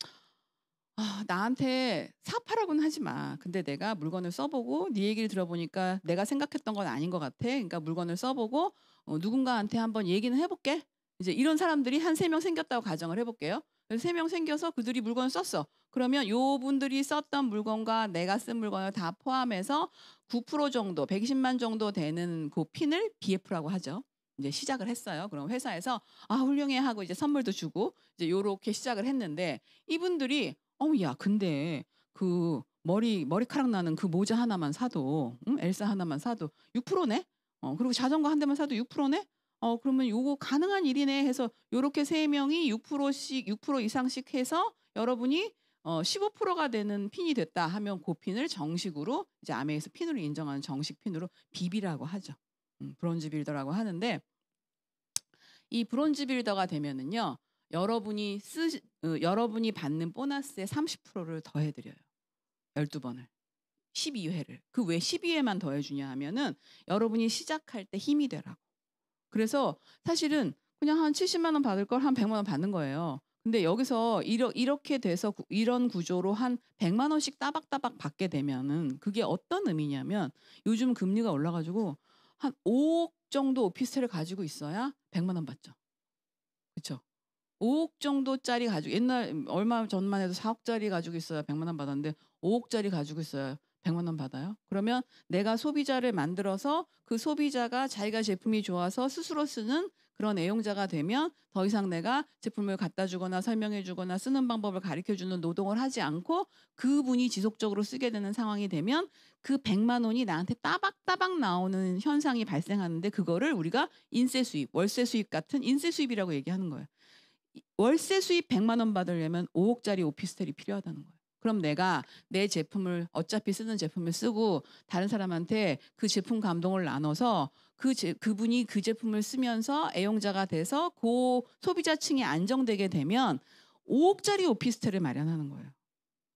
아, 나한테 사파라고는 하지 마. 근데 내가 물건을 써보고 네 얘기를 들어보니까 내가 생각했던 건 아닌 것 같아. 그러니까 물건을 써보고 어, 누군가한테 한번 얘기는 해볼게. 이제 이런 사람들이 한 세 명 생겼다고 가정을 해볼게요. 그세명 생겨서 그들이 물건을 썼어. 그러면 요 분들이 썼던 물건과 내가 쓴 물건을 다 포함해서 9% 정도, 120만 정도 되는 그 핀을 BF라고 하죠. 이제 시작을 했어요. 그럼 회사에서 아 훌륭해 하고 이제 선물도 주고 이제 요렇게 시작을 했는데 이분들이 어, 야, 근데 그 머리 머리카락 나는 그 모자 하나만 사도, 응? 엘사 하나만 사도 6%네. 어, 그리고 자전거 한 대만 사도 6%네. 어, 그러면 요거 가능한 일이네 해서 요렇게 세 명이 6%씩 6% 이상씩 해서 여러분이 어, 15%가 되는 핀이 됐다 하면 그 핀을 정식으로 이제 아메에서 핀으로 인정하는 정식 핀으로 비비라고 하죠. 음, 브론즈 빌더라고 하는데 이 브론즈 빌더가 되면은요. 여러분이 쓰 어, 여러분이 받는 보너스의 30%를 더해 드려요. 12번을. 12회를. 그 왜 12회만 더해 주냐 하면은 여러분이 시작할 때 힘이 되라고. 그래서 사실은 그냥 한 70만 원 받을 걸 한 100만 원 받는 거예요. 근데 여기서 이러, 이렇게 돼서 구, 이런 구조로 한 100만 원씩 따박따박 받게 되면은 그게 어떤 의미냐면 요즘 금리가 올라가지고 한 5억 정도 오피스텔을 가지고 있어야 100만 원 받죠. 5억 정도짜리 가지고 옛날 얼마 전만 해도 4억짜리 가지고 있어야 100만 원 받았는데 5억짜리 가지고 있어야 100만 원 받아요. 그러면 내가 소비자를 만들어서 그 소비자가 자기가 제품이 좋아서 스스로 쓰는 그런 애용자가 되면 더 이상 내가 제품을 갖다 주거나 설명해 주거나 쓰는 방법을 가르쳐 주는 노동을 하지 않고 그분이 지속적으로 쓰게 되는 상황이 되면 그 100만 원이 나한테 따박따박 나오는 현상이 발생하는데 그거를 우리가 인세 수입, 월세 수입 같은 인세 수입이라고 얘기하는 거예요. 월세 수입 100만 원 받으려면 5억짜리 오피스텔이 필요하다는 거예요. 그럼 내가 내 제품을 어차피 쓰는 제품을 쓰고 다른 사람한테 그 제품 감동을 나눠서 그 제, 그분이 그 제품을 쓰면서 애용자가 돼서 그 소비자층이 안정되게 되면 5억짜리 오피스텔을 마련하는 거예요.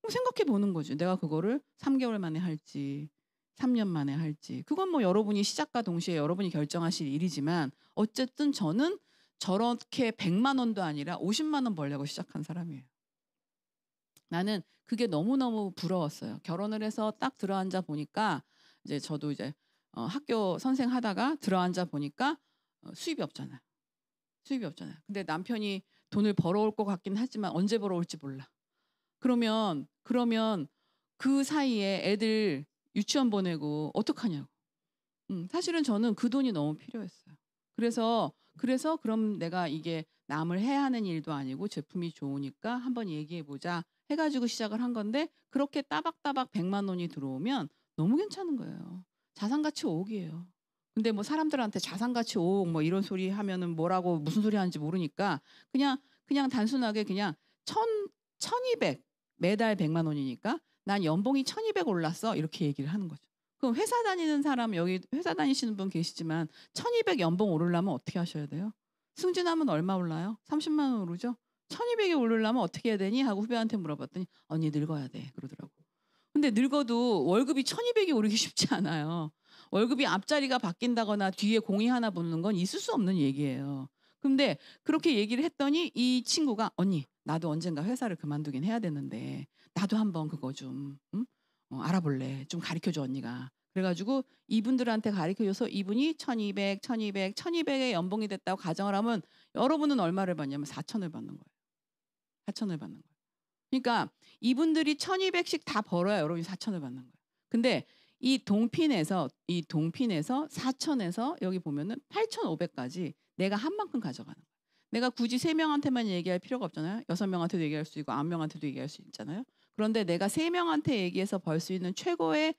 뭐 생각해 보는 거죠. 내가 그거를 3개월 만에 할지 3년 만에 할지 그건 뭐 여러분이 시작과 동시에 여러분이 결정하실 일이지만 어쨌든 저는 저렇게 100만 원도 아니라 50만 원 벌려고 시작한 사람이에요. 나는 그게 너무너무 부러웠어요. 결혼을 해서 딱 들어앉아 보니까 이제 저도 이제 어, 학교 선생 하다가 들어앉아 보니까 어, 수입이 없잖아요. 수입이 없잖아요. 근데 남편이 돈을 벌어올 것 같긴 하지만 언제 벌어올지 몰라. 그러면 그러면 그 사이에 애들 유치원 보내고 어떡하냐고. 음, 사실은 저는 그 돈이 너무 필요했어요. 그래서 그래서 그럼 내가 이게 남을 해야 하는 일도 아니고 제품이 좋으니까 한번 얘기해 보자 해가지고 시작을 한 건데 그렇게 따박따박 100만 원이 들어오면 너무 괜찮은 거예요. 자산 가치 5억이에요. 근데 뭐 사람들한테 자산 가치 5억 뭐 이런 소리 하면은 뭐라고 무슨 소리 하는지 모르니까 그냥 그냥 단순하게 그냥 천 천이백 매달 백만 원이니까 난 연봉이 천이백 올랐어 이렇게 얘기를 하는 거죠. 그럼 회사 다니는 사람 여기 회사 다니시는 분 계시지만 1200 연봉 오르려면 어떻게 하셔야 돼요? 승진하면 얼마 올라요? 30만 원 오르죠? 1200이 오르려면 어떻게 해야 되니? 하고 후배한테 물어봤더니 언니 늙어야 돼 그러더라고. 근데 늙어도 월급이 1200이 오르기 쉽지 않아요. 월급이 앞자리가 바뀐다거나 뒤에 공이 하나 붙는 건 있을 수 없는 얘기예요. 근데 그렇게 얘기를 했더니 이 친구가 언니 나도 언젠가 회사를 그만두긴 해야 되는데 나도 한번 그거 좀 음? 어, 알아볼래. 좀 가르쳐 줘 언니가. 그래가지고 이분들한테 가르쳐줘서 이분이 1200, 1200, 1200의 연봉이 됐다고 가정을 하면 여러분은 얼마를 받냐면 4천을 0 0 받는 거예요. 4천을 0 0 받는 거예요. 그러니까 이분들이 1200씩 다 벌어야 여러분이 4천을 0 0 받는 거예요. 근데 이 동핀에서 이 동핀에서 4천에서 0 0 여기 보면은 8,500까지 내가 한 만큼 가져가는 거예요. 내가 굳이 세 명한테만 얘기할 필요가 없잖아요. 여섯 명한테도 얘기할 수 있고 아홉 명한테도 얘기할 수 있잖아요. 그런데 내가 세 명한테 얘기해서 벌 수 있는 최고의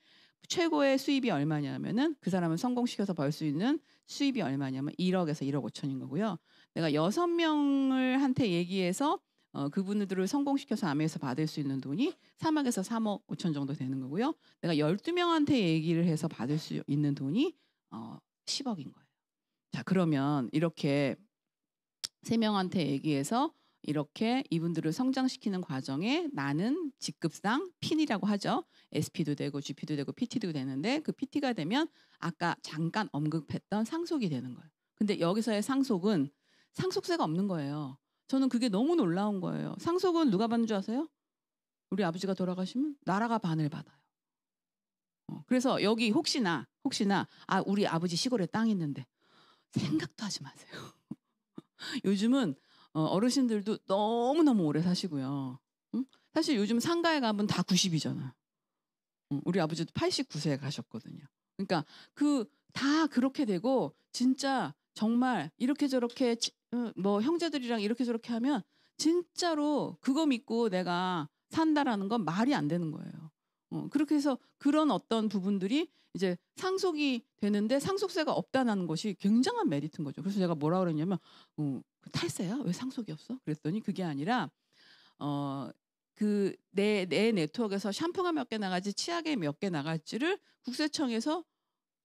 최고의 수입이 얼마냐면은 그 사람을 성공시켜서 벌 수 있는 수입이 얼마냐면 1억에서 1억 5천인 거고요. 내가 여섯 명을 한테 얘기해서 어, 그분들을 성공시켜서 암에서 받을 수 있는 돈이 3억에서 3억 5천 정도 되는 거고요. 내가 12명한테 얘기를 해서 받을 수 있는 돈이 어, 10억인 거예요. 자, 그러면 이렇게 3명한테 얘기해서 이렇게 이분들을 성장시키는 과정에 나는 직급상 핀이라고 하죠. SP도 되고 GP도 되고 PT도 되는데 그 PT가 되면 아까 잠깐 언급했던 상속이 되는 거예요. 근데 여기서의 상속은 상속세가 없는 거예요. 저는 그게 너무 놀라운 거예요. 상속은 누가 받는 줄 아세요? 우리 아버지가 돌아가시면 나라가 반을 받아요. 어, 그래서 여기 혹시나 혹시나 아 우리 아버지 시골에 땅 있는데 생각도 하지 마세요. *laughs* 요즘은 어, 어르신들도 너무너무 오래 사시고요. 응? 사실 요즘 상가에 가면 다 90이잖아요. 응, 어, 우리 아버지도 89세에 가셨거든요. 그러니까 그 다 그렇게 되고 진짜 정말 이렇게 저렇게 어, 뭐 형제들이랑 이렇게 저렇게 하면 진짜로 그거 믿고 내가 산다라는 건 말이 안 되는 거예요. 어, 그렇게 해서 그런 어떤 부분들이 이제 상속이 되는데 상속세가 없다는 것이 굉장한 메리트인 거죠. 그래서 제가 뭐라 그랬냐면 어, 탈세야? 왜 상속이 없어? 그랬더니 그게 아니라 어, 그 내 내 네트워크에서 샴푸가 몇 개 나가지 치약이 몇 개 나갈지를 국세청에서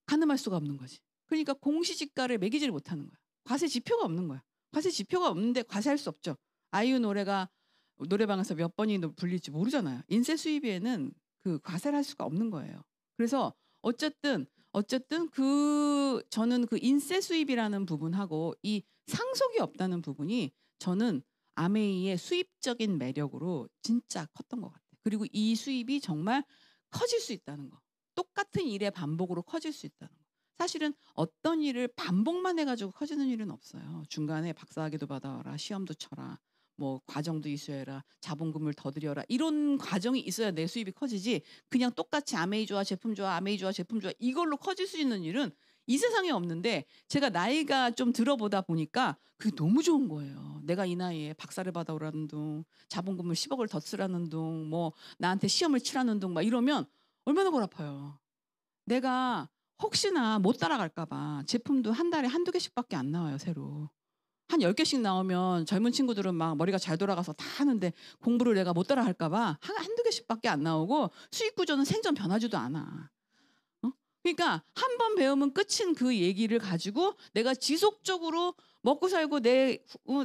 가늠할 수가 없는 거지. 그러니까 공시지가를 매기지를 못하는 거야. 과세 지표가 없는 거야. 과세 지표가 없는데 과세할 수 없죠. 아이유 노래가 노래방에서 몇 번이 불릴지 모르잖아요. 인세 수입에는 그 과세를 할 수가 없는 거예요. 그래서 어쨌든 어쨌든 그 저는 그 인세 수입이라는 부분하고 이 상속이 없다는 부분이 저는 아메이의 수입적인 매력으로 진짜 컸던 것 같아요. 그리고 이 수입이 정말 커질 수 있다는 거. 똑같은 일의 반복으로 커질 수 있다는 거. 사실은 어떤 일을 반복만 해가지고 커지는 일은 없어요. 중간에 박사학위도 받아라, 와 시험도 쳐라, 뭐 과정도 있어야라 해 자본금을 더 들여라 이런 과정이 있어야 내 수입이 커지지 그냥 똑같이 아메이 좋아 제품 좋아 아메이 좋아 제품 좋아 이걸로 커질 수 있는 일은 이 세상에 없는데 제가 나이가 좀 들어보다 보니까 그게 너무 좋은 거예요. 내가 이 나이에 박사를 받아오라는 둥, 자본금을 10억을 더 쓰라는 둥, 뭐 나한테 시험을 치라는 둥, 막 이러면 얼마나 골 아파요. 내가 혹시나 못 따라갈까봐 제품도 한 달에 한두 개씩밖에 안 나와요, 새로. 한 10개씩 나오면 젊은 친구들은 막 머리가 잘 돌아가서 다 하는데 공부를 내가 못 따라할까봐 한, 한두 개씩밖에 안 나오고 수익구조는 생전 변하지도 않아. 어? 그러니까 한 번 배우면 끝인 그 얘기를 가지고 내가 지속적으로 먹고 살고 내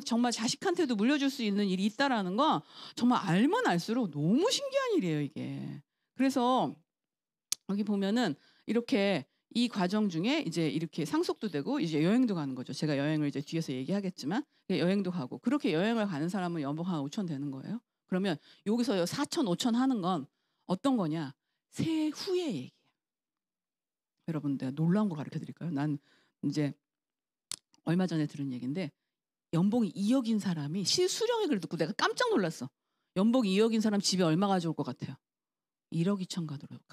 정말 자식한테도 물려줄 수 있는 일이 있다라는 거 정말 알면 알수록 너무 신기한 일이에요, 이게. 그래서 여기 보면은 이렇게 이 과정 중에 이제 이렇게 상속도 되고 이제 여행도 가는 거죠. 제가 여행을 이제 뒤에서 얘기하겠지만 여행도 가고 그렇게 여행을 가는 사람은 연봉 한 5천 되는 거예요. 그러면 여기서 4천 5천 하는 건 어떤 거냐? 새후의 얘기야. 여러분 내가 놀라운 거 가르쳐 드릴까요? 난 이제 얼마 전에 들은 얘기인데 연봉이 2억인 사람이 실수령액을 듣고 내가 깜짝 놀랐어. 연봉 이 2억인 사람 집에 얼마 가져올 것 같아요? 1억 2천 가져오더라고.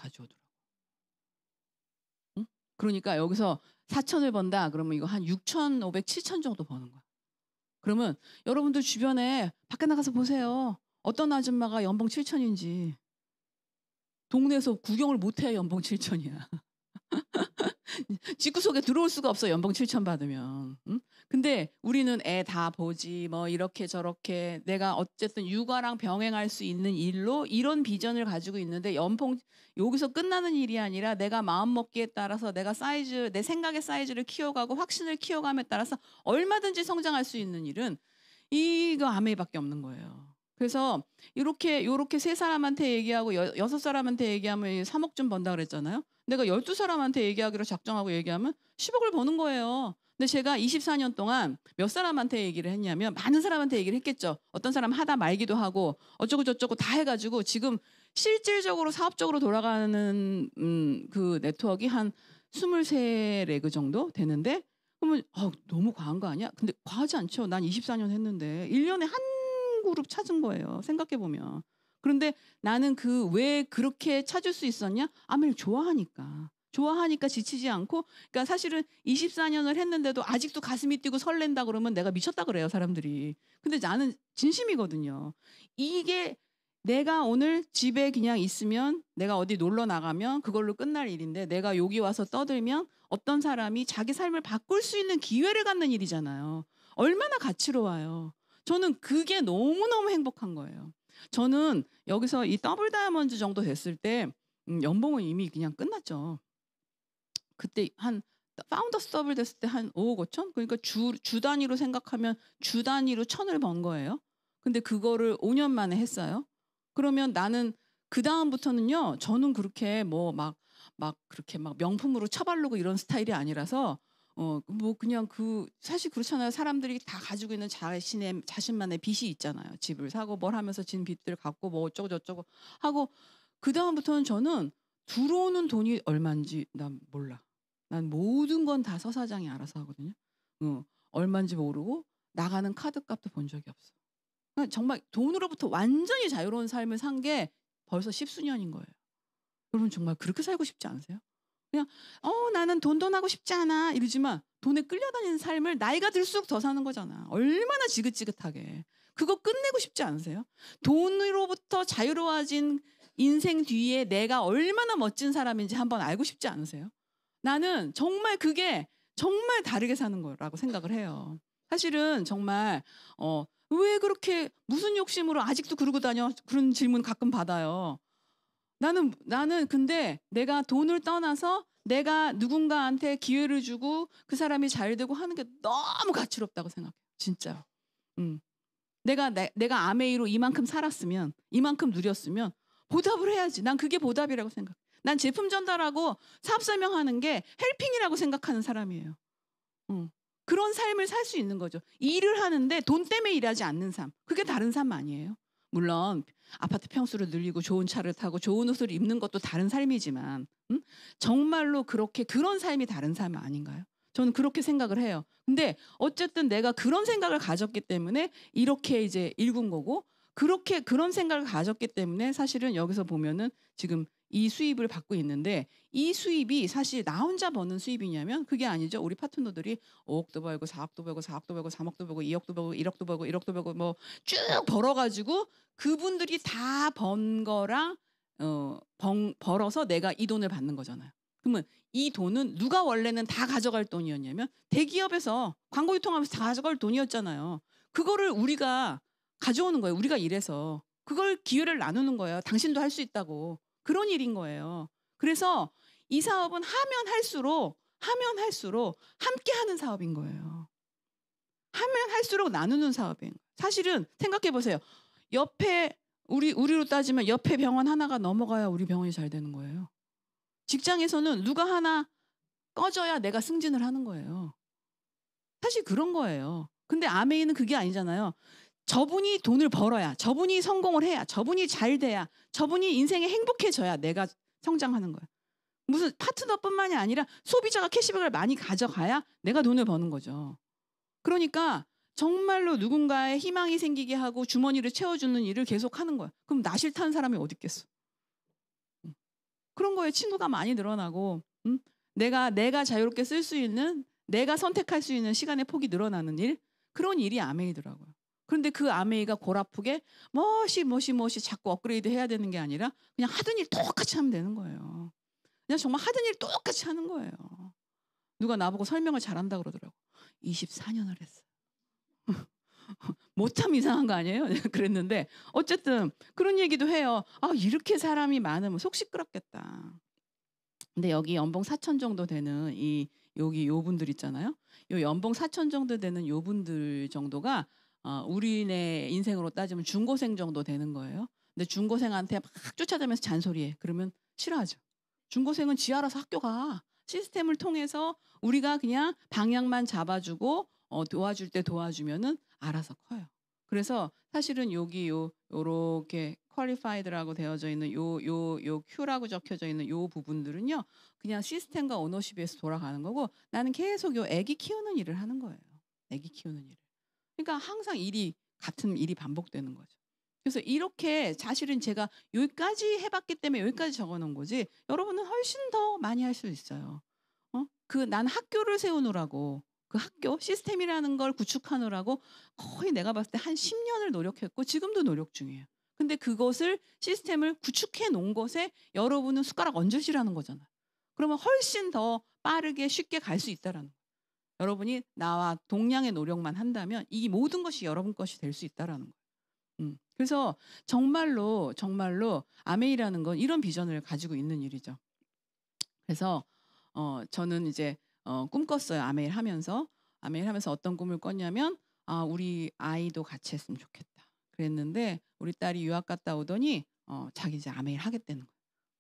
그러니까 여기서 4천을 번다. 그러면 이거 한 6,500, 7천 정도 버는 거야. 그러면 여러분들 주변에 밖에 나가서 보세요. 어떤 아줌마가 연봉 7천인지. 동네에서 구경을 못해 연봉 7천이야. *laughs* 직구 속에 들어올 수가 없어 연봉 7천 받으면. 응? 근데 우리는 애 다 보지 뭐 이렇게 저렇게 내가 어쨌든 육아랑 병행할 수 있는 일로 이런 비전을 가지고 있는데 연봉 여기서 끝나는 일이 아니라 내가 마음 먹기에 따라서 내가 사이즈 내 생각의 사이즈를 키워가고 확신을 키워감에 따라서 얼마든지 성장할 수 있는 일은 이거 아메이밖에 없는 거예요. 그래서 이렇게 이렇게 세 사람한테 얘기하고 여, 여섯 사람한테 얘기하면 3억 좀 번다 그랬잖아요. 내가 12사람한테 얘기하기로 작정하고 얘기하면 10억을 버는 거예요. 근데 제가 24년 동안 몇 사람한테 얘기를 했냐면 많은 사람한테 얘기를 했겠죠. 어떤 사람 하다 말기도 하고 어쩌고저쩌고 다 해가지고 지금 실질적으로 사업적으로 돌아가는 음, 그 네트워크가 한23 레그 정도 되는데 그러면 어, 너무 과한 거 아니야? 근데 과하지 않죠. 난 24년 했는데 1년에 한 그룹 찾은 거예요. 생각해 보면. 그런데 나는 그 왜 그렇게 찾을 수 있었냐? 아멜 좋아하니까. 좋아하니까 지치지 않고 그러니까 사실은 24년을 했는데도 아직도 가슴이 뛰고 설렌다 그러면 내가 미쳤다 그래요, 사람들이. 근데 나는 진심이거든요. 이게 내가 오늘 집에 그냥 있으면 내가 어디 놀러 나가면 그걸로 끝날 일인데 내가 여기 와서 떠들면 어떤 사람이 자기 삶을 바꿀 수 있는 기회를 갖는 일이잖아요. 얼마나 가치로워요. 저는 그게 너무너무 행복한 거예요. 저는 여기서 이 더블 다이아몬드 정도 됐을 때 음, 연봉은 이미 그냥 끝났죠. 그때 한 파운더스 더블 됐을 때 한 5억 5천? 그러니까 주, 주 단위로 생각하면 주 단위로 천을 번 거예요. 근데 그거를 5년 만에 했어요. 그러면 나는 그 다음부터는요. 저는 그렇게 뭐 막막 막 그렇게 막 명품으로 쳐발르고 이런 스타일이 아니라서 어, 뭐 그냥 그 사실 그렇잖아요. 사람들이 다 가지고 있는 자신의 자신만의 빚이 있잖아요. 집을 사고 뭘 하면서 진 빚들 갖고 뭐 어쩌고 저쩌고 하고 그 다음부터는 저는 들어오는 돈이 얼마인지 난 몰라. 난 모든 건 다 서사장이 알아서 하거든요. 어, 얼마인지 모르고 나가는 카드값도 본 적이 없어. 그러니까 정말 돈으로부터 완전히 자유로운 삶을 산 게 벌써 십수년인 거예요. 여러분 정말 그렇게 살고 싶지 않으세요? 그냥 어 나는 돈돈하고 싶지 않아 이러지만 돈에 끌려다니는 삶을 나이가 들수록 더 사는 거잖아. 얼마나 지긋지긋하게. 그거 끝내고 싶지 않으세요? 돈으로부터 자유로워진 인생 뒤에 내가 얼마나 멋진 사람인지 한번 알고 싶지 않으세요? 나는 정말 그게 정말 다르게 사는 거라고 생각을 해요. 사실은 정말 어, 왜 그렇게 무슨 욕심으로 아직도 그러고 다녀 그런 질문 가끔 받아요. 나는 나는 근데 내가 돈을 떠나서 내가 누군가한테 기회를 주고 그 사람이 잘 되고 하는 게 너무 가치롭다고 생각해. 요진짜 음. 내가 내, 내가 아메이로 이만큼 살았으면 이만큼 누렸으면 보답을 해야지. 난 그게 보답이라고 생각. 난 제품 전달하고 사업 설명하는 게 헬핑이라고 생각하는 사람이에요. 음. 그런 삶을 살 수 있는 거죠. 일을 하는데 돈 때문에 일하지 않는 삶. 그게 다른 삶 아니에요. 물론 아파트 평수를 늘리고 좋은 차를 타고 좋은 옷을 입는 것도 다른 삶이지만 음? 정말로 그렇게 그런 삶이 다른 삶 아닌가요? 저는 그렇게 생각을 해요. 근데 어쨌든 내가 그런 생각을 가졌기 때문에 이렇게 이제 읽은 거고 그렇게 그런 생각을 가졌기 때문에 사실은 여기서 보면은 지금 이 수입을 받고 있는데 이 수입이 사실 나 혼자 버는 수입이냐면 그게 아니죠. 우리 파트너들이 5억도 벌고 4억도 벌고 4억도 벌고 3억도 벌고 2억도 벌고 1억도 벌고 1억도 벌고 뭐 쭉 벌어가지고 그분들이 다 번 거랑 어, 벙, 벌어서 내가 이 돈을 받는 거잖아요. 그러면 이 돈은 누가 원래는 다 가져갈 돈이었냐면 대기업에서 광고 유통하면서 다 가져갈 돈이었잖아요. 그거를 우리가 가져오는 거예요. 우리가 일해서 그걸 기회를 나누는 거예요. 당신도 할 수 있다고. 그런 일인 거예요. 그래서 이 사업은 하면 할수록 하면 할수록 함께 하는 사업인 거예요. 하면 할수록 나누는 사업인 거예요. 사실은 생각해 보세요. 옆에 우리 우리로 따지면 옆에 병원 하나가 넘어가야 우리 병원이 잘 되는 거예요. 직장에서는 누가 하나 꺼져야 내가 승진을 하는 거예요. 사실 그런 거예요. 근데 아메이는 그게 아니잖아요. 저분이 돈을 벌어야, 저분이 성공을 해야, 저분이 잘 돼야, 저분이 인생에 행복해져야 내가 성장하는 거야. 무슨 파트너뿐만이 아니라 소비자가 캐시백을 많이 가져가야 내가 돈을 버는 거죠. 그러니까 정말로 누군가의 희망이 생기게 하고 주머니를 채워주는 일을 계속 하는 거야. 그럼 나 싫다는 사람이 어디 있겠어? 그런 거에 친구가 많이 늘어나고, 응? 내가 내가 자유롭게 쓸 수 있는, 내가 선택할 수 있는 시간의 폭이 늘어나는 일 그런 일이 아메이더라고요. 그런데 그 아메이가 골 아프게 뭐시 뭐시 뭐시 자꾸 업그레이드 해야 되는 게 아니라 그냥 하던 일 똑같이 하면 되는 거예요. 그냥 정말 하던 일 똑같이 하는 거예요. 누가 나보고 설명을 잘한다 그러더라고. 24년을 했어. *laughs* 못 참 이상한 거 아니에요? *laughs* 그랬는데 어쨌든 그런 얘기도 해요. 아 이렇게 사람이 많으면 뭐 속 시끄럽겠다. 근데 여기 연봉 4천 정도 되는 이 여기 요 분들 있잖아요. 요 연봉 4천 정도 되는 요 분들 정도가 어, 우리네 인생으로 따지면 중고생 정도 되는 거예요. 근데 중고생한테 막 쫓아다니면서 잔소리해. 그러면 싫어하죠. 중고생은 지 알아서 학교 가. 시스템을 통해서 우리가 그냥 방향만 잡아주고 어, 도와줄 때 도와주면은 알아서 커요. 그래서 사실은 여기 요 요렇게 퀄리파이드라고 되어져 있는 요 요 요 큐라고 적혀져 있는 요 부분들은요. 그냥 시스템과 오너십에서 돌아가는 거고 나는 계속 요 애기 키우는 일을 하는 거예요. 애기 키우는 일을. 그러니까 항상 일이 같은 일이 반복되는 거죠. 그래서 이렇게 사실은 제가 여기까지 해봤기 때문에 여기까지 적어놓은 거지 여러분은 훨씬 더 많이 할 수 있어요. 어? 그 난 학교를 세우느라고 그 학교 시스템이라는 걸 구축하느라고 거의 내가 봤을 때 한 10년을 노력했고 지금도 노력 중이에요. 근데 그것을 시스템을 구축해 놓은 것에 여러분은 숟가락 얹으시라는 거잖아요. 그러면 훨씬 더 빠르게 쉽게 갈 수 있다라는 거예요. 여러분이 나와 동량의 노력만 한다면 이 모든 것이 여러분 것이 될 수 있다라는 거예요. 음. 그래서 정말로 정말로 아메이라는 건 이런 비전을 가지고 있는 일이죠. 그래서 어, 저는 이제 어, 꿈꿨어요. 아메일 하면서 아메일 하면서 어떤 꿈을 꿨냐면 아, 우리 아이도 같이 했으면 좋겠다. 그랬는데 우리 딸이 유학 갔다 오더니 어, 자기 이제 아메일 하겠다는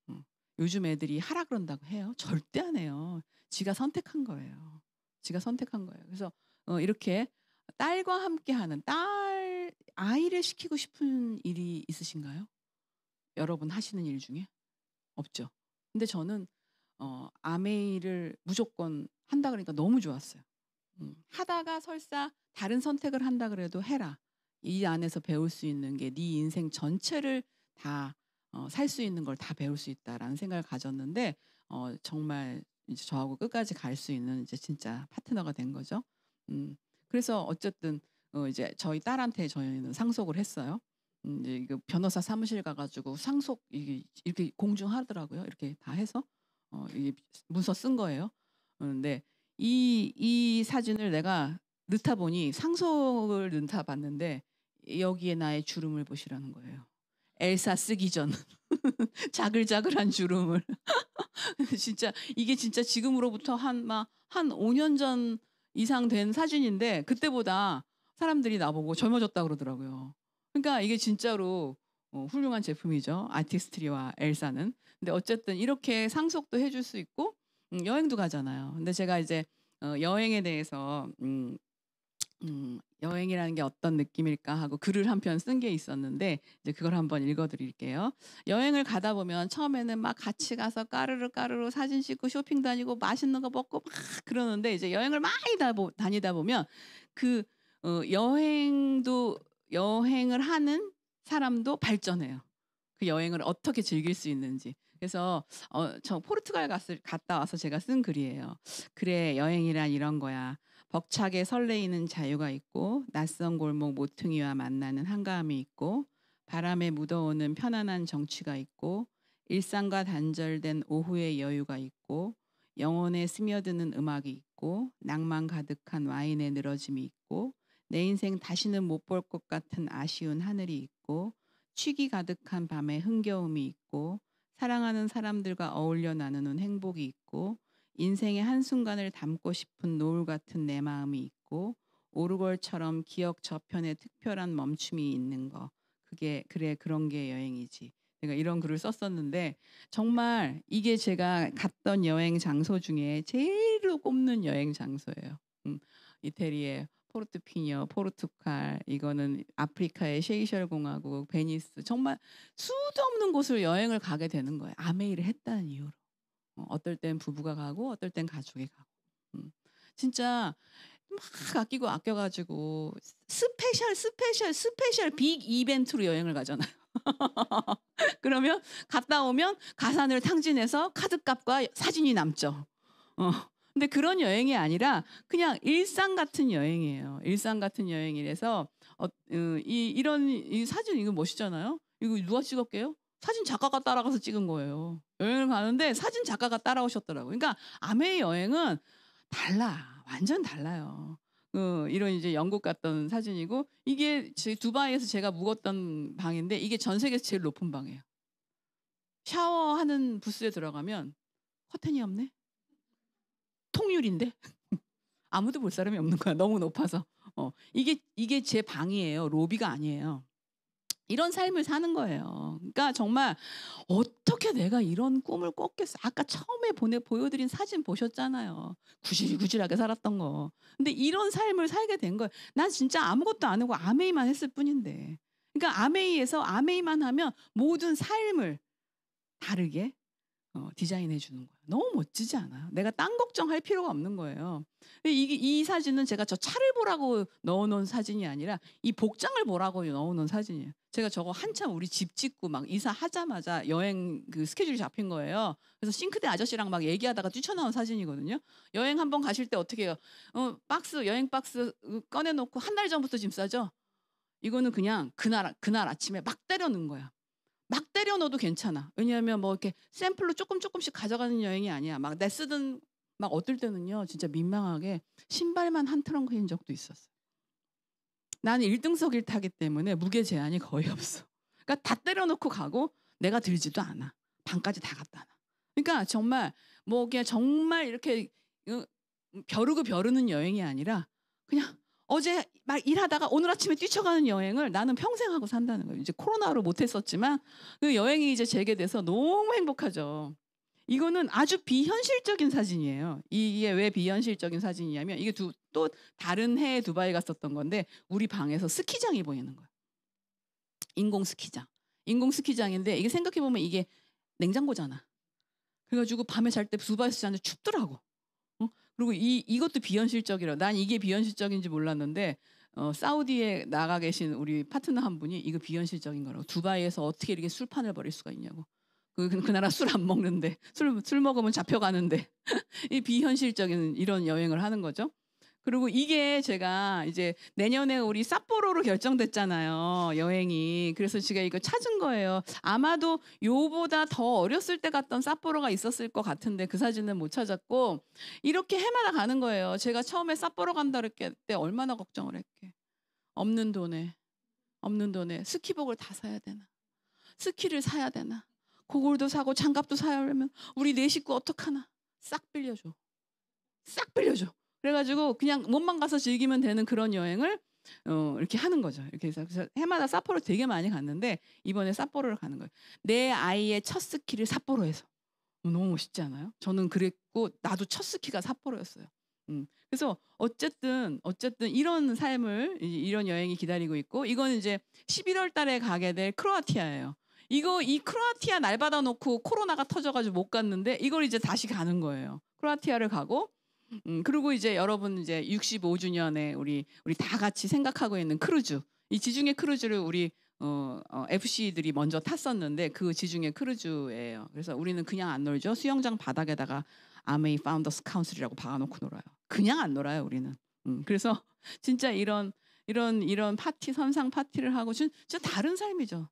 거예요. 음. 요즘 애들이 하라 그런다고 해요. 절대 안 해요. 지가 선택한 거예요. 지가 선택한 거예요. 그래서 어, 이렇게 딸과 함께하는 딸 아이를 시키고 싶은 일이 있으신가요? 여러분 하시는 일 중에 없죠. 근데 저는 어, 아메이를 무조건 한다 그러니까 너무 좋았어요. 음, 하다가 설사 다른 선택을 한다 그래도 해라. 이 안에서 배울 수 있는 게 네 인생 전체를 다 살수 어, 있는 걸 다 배울 수 있다라는 생각을 가졌는데 어, 정말 이제 저하고 끝까지 갈 수 있는 이제 진짜 파트너가 된 거죠. 음, 그래서 어쨌든 어, 이제 저희 딸한테 저희는 상속을 했어요. 음, 이제 그 변호사 사무실 가가지고 상속 이게 이렇게 공중하더라고요. 이렇게 다 해서 어, 이 문서 쓴 거예요. 그런데 이, 이 사진을 내가 넣다 보니 상속을 넣다 봤는데 여기에 나의 주름을 보시라는 거예요. 엘사 쓰기 전 *laughs* 자글자글한 주름을 *laughs* 진짜 이게 진짜 지금으로부터 한 막한 5년 전 이상 된 사진인데 그때보다 사람들이 나보고 젊어졌다 그러더라고요. 그러니까 이게 진짜로 어, 훌륭한 제품이죠. 아티스트리와 엘사는. 근데 어쨌든 이렇게 상속도 해줄 수 있고 음, 여행도 가잖아요. 근데 제가 이제 어, 여행에 대해서 음, 음, 여행이라는 게 어떤 느낌일까 하고 글을 한 편 쓴 게 있었는데 이제 그걸 한번 읽어드릴게요. 여행을 가다 보면 처음에는 막 같이 가서 까르르 까르르 사진 찍고 쇼핑 다니고 맛있는 거 먹고 막 그러는데 이제 여행을 많이 다, 보 다니다 보면 그 어, 여행도 여행을 하는 사람도 발전해요. 그 여행을 어떻게 즐길 수 있는지. 그래서 어, 저 포르투갈 갔을, 갔다 와서 제가 쓴 글이에요. 그래 여행이란 이런 거야. 벅차게 설레이는 자유가 있고 낯선 골목 모퉁이와 만나는 한가함이 있고 바람에 묻어오는 편안한 정취가 있고 일상과 단절된 오후의 여유가 있고 영혼에 스며드는 음악이 있고 낭만 가득한 와인의 늘어짐이 있고 내 인생 다시는 못 볼 것 같은 아쉬운 하늘이 있고 취기 가득한 밤의 흥겨움이 있고 사랑하는 사람들과 어울려 나누는 행복이 있고 인생의 한순간을 담고 싶은 노을 같은 내 마음이 있고 오르골처럼 기억 저편에 특별한 멈춤이 있는 거. 그게 그래 그런 게 여행이지. 내가 이런 글을 썼었는데 정말 이게 제가 갔던 여행 장소 중에 제일로 꼽는 여행 장소예요. 음, 이태리의 포르투피뇨, 포르투칼, 이거는 아프리카의 셰이셜 공화국, 베니스 정말 수도 없는 곳을 여행을 가게 되는 거예요. 아메이를 했다는 이유로. 어, 어떨 땐 부부가 가고 어떨 땐 가족이 가고. 음. 진짜 막 아끼고 아껴가지고 스페셜 스페셜 스페셜 빅 이벤트로 여행을 가잖아요. *laughs* 그러면 갔다 오면 가산을 탕진해서 카드값과 사진이 남죠. 어. 근데 그런 여행이 아니라 그냥 일상 같은 여행이에요. 일상 같은 여행이라서 어, 음, 이, 이런 이 사진 이거 멋있잖아요. 이거 누가 찍었게요? 사진 작가가 따라가서 찍은 거예요. 여행을 가는데 사진 작가가 따라오셨더라고요. 그러니까 아메의 여행은 달라. 완전 달라요. 그 이런 이제 영국 갔던 사진이고 이게 제 두바이에서 제가 묵었던 방인데 이게 전 세계에서 제일 높은 방이에요. 샤워하는 부스에 들어가면 커튼이 없네. 통유리인데 *laughs* 아무도 볼 사람이 없는 거야. 너무 높아서. 어, 이게 이게 제 방이에요. 로비가 아니에요. 이런 삶을 사는 거예요. 그러니까 정말 어떻게 내가 이런 꿈을 꿨겠어. 아까 처음에 보내 보여드린 사진 보셨잖아요. 구질구질하게 살았던 거. 근데 이런 삶을 살게 된 거예요. 난 진짜 아무것도 안 하고 아메이만 했을 뿐인데. 그러니까 아메이에서 아메이만 하면 모든 삶을 다르게 어, 디자인해 주는 거야. 너무 멋지지 않아요? 내가 딴 걱정할 필요가 없는 거예요. 이, 이 사진은 제가 저 차를 보라고 넣어놓은 사진이 아니라 이 복장을 보라고 넣어놓은 사진이에요. 제가 저거 한참 우리 집 짓고 막 이사하자마자 여행 그 스케줄이 잡힌 거예요. 그래서 싱크대 아저씨랑 막 얘기하다가 뛰쳐나온 사진이거든요. 여행 한 번 가실 때 어떻게 해요? 어, 박스, 여행 박스 꺼내놓고 한 달 전부터 짐 싸죠? 이거는 그냥 그날, 그날 아침에 막 때려 넣은 거야. 막 때려 넣어도 괜찮아. 왜냐하면 뭐 이렇게 샘플로 조금 조금씩 가져가는 여행이 아니야. 막 내 쓰던 막 어떨 때는요, 진짜 민망하게 신발만 한 트렁크인 적도 있었어. 나는 1등석 일타기 때문에 무게 제한이 거의 없어. 그러니까 다때려넣고 가고 내가 들지도 않아. 방까지 다 갔다 놔. 그러니까 정말 뭐 그냥 정말 이렇게 음, 벼르고 벼르는 여행이 아니라 그냥 어제 막 일하다가 오늘 아침에 뛰쳐가는 여행을 나는 평생 하고 산다는 거예요. 이제 코로나로 못했었지만 그 여행이 이제 재개돼서 너무 행복하죠. 이거는 아주 비현실적인 사진이에요. 이게 왜 비현실적인 사진이냐면 이게 두, 또 다른 해에 두바이 갔었던 건데 우리 방에서 스키장이 보이는 거예요. 인공 스키장. 인공 스키장인데 이게 생각해 보면 이게 냉장고잖아. 그래가지고 밤에 잘 때 두바이 스키장에 춥더라고. 그리고 이 이것도 비현실적이라. 난 이게 비현실적인지 몰랐는데 어, 사우디에 나가 계신 우리 파트너 한 분이 이거 비현실적인 거라고. 두바이에서 어떻게 이렇게 술판을 벌일 수가 있냐고. 그, 그, 그 나라 술 안 먹는데 술 술 먹으면 잡혀가는데 *laughs* 이 비현실적인 이런 여행을 하는 거죠. 그리고 이게 제가 이제 내년에 우리 삿포로로 결정됐잖아요. 여행이. 그래서 제가 이거 찾은 거예요. 아마도 요보다 더 어렸을 때 갔던 삿포로가 있었을 것 같은데 그 사진은 못 찾았고 이렇게 해마다 가는 거예요. 제가 처음에 삿포로 간다 그랬을 때 얼마나 걱정을 했게. 없는 돈에 없는 돈에 스키복을 다 사야 되나. 스키를 사야 되나. 고글도 사고 장갑도 사야 하려면 우리 네 식구 어떡하나. 싹 빌려줘. 싹 빌려줘. 그래가지고 그냥 몸만 가서 즐기면 되는 그런 여행을 어, 이렇게 하는 거죠. 이렇게 해서 해마다 삿포로 되게 많이 갔는데 이번에 삿포로를 가는 거예요. 내 아이의 첫 스키를 삿포로에서 어, 너무 멋있지 않아요? 저는 그랬고 나도 첫 스키가 삿포로였어요. 음. 그래서 어쨌든 어쨌든 이런 삶을 이런 여행이 기다리고 있고 이건 이제 11월 달에 가게 될 크로아티아예요. 이거 이 크로아티아 날 받아놓고 코로나가 터져가지고 못 갔는데 이걸 이제 다시 가는 거예요. 크로아티아를 가고 음, 그리고 이제 여러분 이제 65주년에 우리 우리 다 같이 생각하고 있는 크루즈 이 지중해 크루즈를 우리 어, 어, FC들이 먼저 탔었는데 그 지중해 크루즈예요. 그래서 우리는 그냥 안 놀죠. 수영장 바닥에다가 아메이 파운더스 카운슬이라고 박아놓고 놀아요. 그냥 안 놀아요 우리는. 음, 그래서 *laughs* 진짜 이런 이런 이런 파티 선상 파티를 하고 진짜 다른 삶이죠.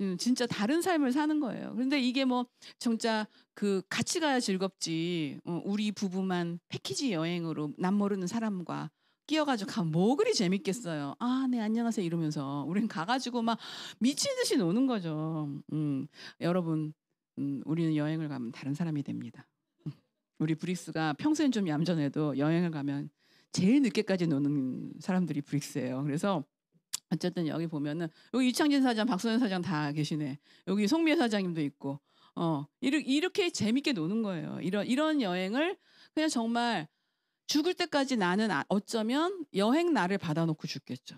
음, 진짜 다른 삶을 사는 거예요. 그런데 이게 뭐 정작 그 같이 가야 즐겁지. 어, 우리 부부만 패키지 여행으로 남 모르는 사람과 끼어가지고 가면 뭐 그리 재밌겠어요. 아, 네, 안녕하세요. 이러면서. 우린 가가지고 막 미친 듯이 노는 거죠. 음, 여러분, 음, 우리는 여행을 가면 다른 사람이 됩니다. *laughs* 우리 브릭스가 평소엔 좀 얌전해도 여행을 가면 제일 늦게까지 노는 사람들이 브릭스예요. 그래서 어쨌든 여기 보면은 여기 이창진 사장, 박선현 사장 다 계시네. 여기 송미애 사장님도 있고. 어, 이렇게 재밌게 노는 거예요. 이런 이런 여행을 그냥 정말 죽을 때까지 나는 아, 어쩌면 여행 나를 받아놓고 죽겠죠.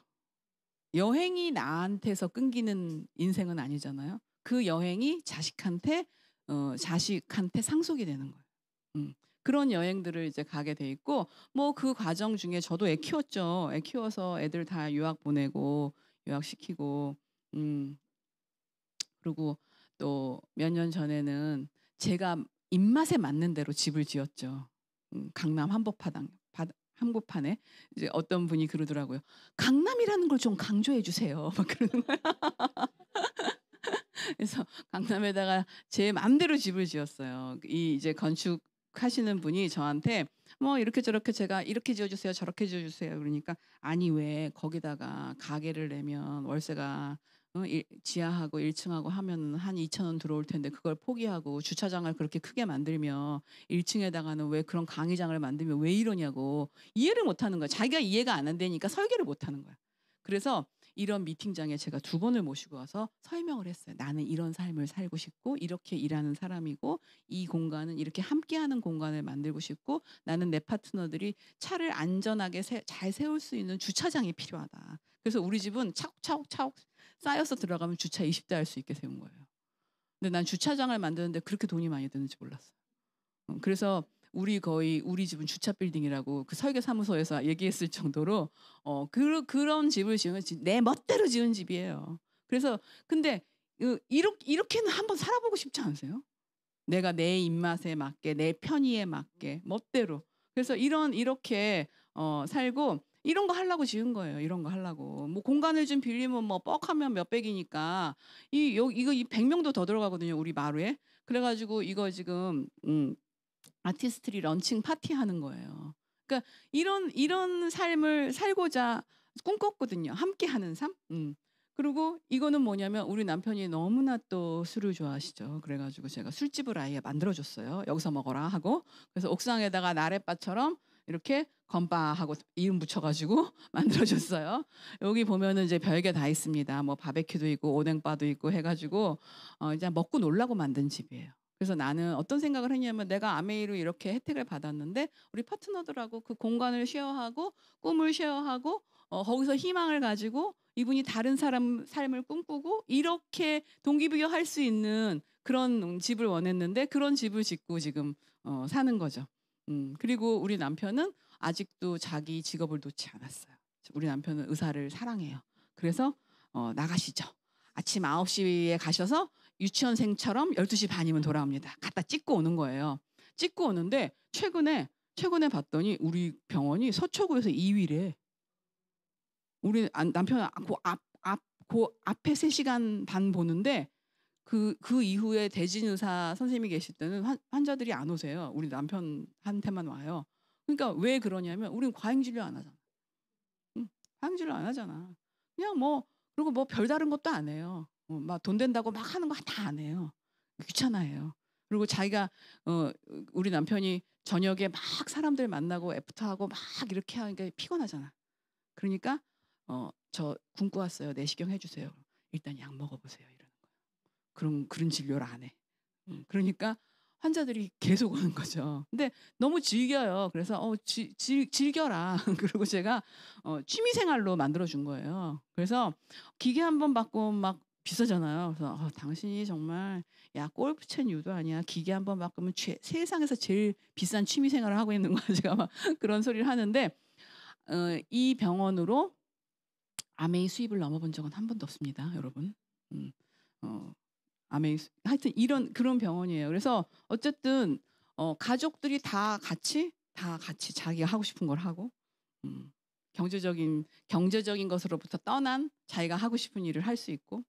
여행이 나한테서 끊기는 인생은 아니잖아요. 그 여행이 자식한테 어, 자식한테 상속이 되는 거예요. 음. 그런 여행들을 이제 가게 돼 있고 뭐 그 과정 중에 저도 애 키웠죠. 애 키워서 애들 다 유학 보내고 유학시키고 음 그리고 또 몇 년 전에는 제가 입맛에 맞는 대로 집을 지었죠. 음, 강남 한복파 한복판에 이제 어떤 분이 그러더라고요. 강남이라는 걸 좀 강조해 주세요. *laughs* 막 그러는 거야. 그래서 강남에다가 제 마음대로 집을 지었어요. 이 이제 건축 하시는 분이 저한테 뭐 이렇게 저렇게 제가 이렇게 지어주세요 저렇게 지어주세요 그러니까 아니 왜 거기다가 가게를 내면 월세가 어, 일, 지하하고 1층하고 하면 한 2천 원 들어올 텐데 그걸 포기하고 주차장을 그렇게 크게 만들면 1층에다가는 왜 그런 강의장을 만들면 왜 이러냐고 이해를 못하는 거야 자기가 이해가 안 한다니까 설계를 못하는 거야 그래서 이런 미팅장에 제가 두 번을 모시고 와서 설명을 했어요. 나는 이런 삶을 살고 싶고 이렇게 일하는 사람이고 이 공간은 이렇게 함께하는 공간을 만들고 싶고 나는 내 파트너들이 차를 안전하게 세, 잘 세울 수 있는 주차장이 필요하다. 그래서 우리 집은 차곡차곡차곡 쌓여서 들어가면 주차 20대 할 수 있게 세운 거예요. 근데 난 주차장을 만드는데 그렇게 돈이 많이 드는지 몰랐어요. 음, 그래서 우리 거의 우리 집은 주차 빌딩이라고 그 설계 사무소에서 얘기했을 정도로 어 그, 그런 집을 지은면내 멋대로 지은 집이에요. 그래서 근데 이렇게 이렇게는 한번 살아보고 싶지 않으세요? 내가 내 입맛에 맞게 내 편의에 맞게 멋대로. 그래서 이런 이렇게 어 살고 이런 거 하려고 지은 거예요. 이런 거 하려고. 뭐 공간을 좀 빌리면 뭐 뻑하면 몇백이니까 이 요, 이거 이 백명도더 들어가거든요. 우리 마루에. 그래 가지고 이거 지금 음 아티스트리 런칭 파티 하는 거예요. 그러니까 이런 이런 삶을 살고자 꿈꿨거든요. 함께 하는 삶. 음. 그리고 이거는 뭐냐면 우리 남편이 너무나 또 술을 좋아하시죠. 그래가지고 제가 술집을 아예 만들어줬어요. 여기서 먹어라 하고 그래서 옥상에다가 나랫바처럼 이렇게 건바하고 이름 붙여가지고 *laughs* 만들어줬어요. 여기 보면은 이제 별게 다 있습니다. 뭐 바베큐도 있고 오뎅바도 있고 해가지고 어 이제 먹고 놀라고 만든 집이에요. 그래서 나는 어떤 생각을 했냐면 내가 아메이로 이렇게 혜택을 받았는데 우리 파트너들하고 그 공간을 쉐어하고 꿈을 쉐어하고 어, 거기서 희망을 가지고 이분이 다른 사람 삶을 꿈꾸고 이렇게 동기부여할 수 있는 그런 집을 원했는데 그런 집을 짓고 지금 어, 사는 거죠. 음, 그리고 우리 남편은 아직도 자기 직업을 놓지 않았어요. 우리 남편은 의사를 사랑해요. 그래서 어, 나가시죠. 아침 9시에 가셔서 유치원생처럼 12시 반이면 돌아옵니다. 갖다 찍고 오는 거예요. 찍고 오는데 최근에 최근에 봤더니 우리 병원이 서초구에서 2위래. 우리 남편 그앞앞그 아, 앞에 3시간 반 보는데 그그 그 이후에 대진 의사 선생님이 계실 때는 환, 환자들이 안 오세요. 우리 남편한테만 와요. 그러니까 왜 그러냐면 우린 과잉 진료 안 하잖아. 응? 과잉 진료 안 하잖아. 그냥 뭐 그리고 뭐 별다른 것도 안 해요. 어, 막돈 된다고 막 하는 거 다 안 해요. 귀찮아해요. 그리고 자기가 어 우리 남편이 저녁에 막 사람들 만나고 애프터하고 막 이렇게 하니까 피곤하잖아. 그러니까 어저 굶고 왔어요. 내시경 해주세요. 일단 약 먹어보세요. 이러는 거야. 그런 그런 진료를 안 해. 음, 그러니까 환자들이 계속 오는 거죠. 근데 너무 즐겨요. 그래서 어 지, 지, 즐겨라. *laughs* 그리고 제가 어, 취미 생활로 만들어 준 거예요. 그래서 기계 한 번 받고 막 비싸잖아요. 그래서 어, 당신이 정말 야 골프 채 유도 아니야. 기계 한번 바꾸면 최, 세상에서 제일 비싼 취미 생활을 하고 있는 거야. *laughs* 제가 막 그런 소리를 하는데 어, 이 병원으로 아메이 수입을 넘어본 적은 한 번도 없습니다, 여러분. 음, 어, 아메이 수, 하여튼 이런 그런 병원이에요. 그래서 어쨌든 어, 가족들이 다 같이 다 같이 자기가 하고 싶은 걸 하고 음, 경제적인 경제적인 것으로부터 떠난 자기가 하고 싶은 일을 할 수 있고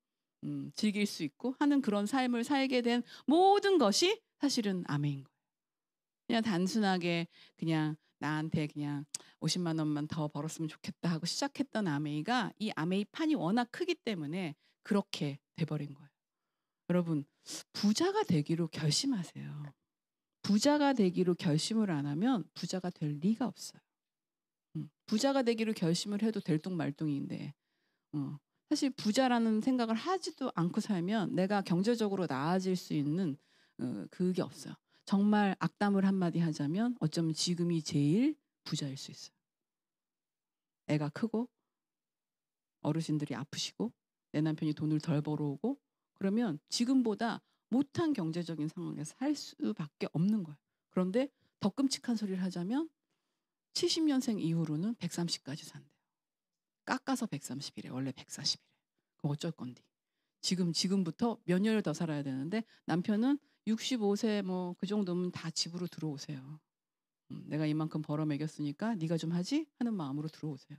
음, 즐길 수 있고 하는 그런 삶을 살게 된 모든 것이 사실은 아멘인 거예요. 그냥 단순하게 그냥 나한테 그냥 50만 원만 더 벌었으면 좋겠다 하고 시작했던 아메이가 이 아메이 판이 워낙 크기 때문에 그렇게 돼버린 거예요. 여러분 부자가 되기로 결심하세요. 부자가 되기로 결심을 안 하면 부자가 될 리가 없어요. 음, 부자가 되기로 결심을 해도 될뚱말뚱인데 어, 사실 부자라는 생각을 하지도 않고 살면 내가 경제적으로 나아질 수 있는 어, 그게 없어요. 정말 악담을 한마디 하자면 어쩌면 지금이 제일 부자일 수 있어요. 애가 크고 어르신들이 아프시고 내 남편이 돈을 덜 벌어오고 그러면 지금보다 못한 경제적인 상황에서 살 수밖에 없는 거예요. 그런데 더 끔찍한 소리를 하자면 70년생 이후로는 130까지 산다. 깎아서 130이래. 원래 140이래. 그럼 어쩔 건디? 지금 지금부터 몇 년을 더 살아야 되는데 남편은 65세 뭐 그 정도면 다 집으로 들어오세요. 음, 내가 이만큼 벌어먹였으니까 네가 좀 하지 하는 마음으로 들어오세요.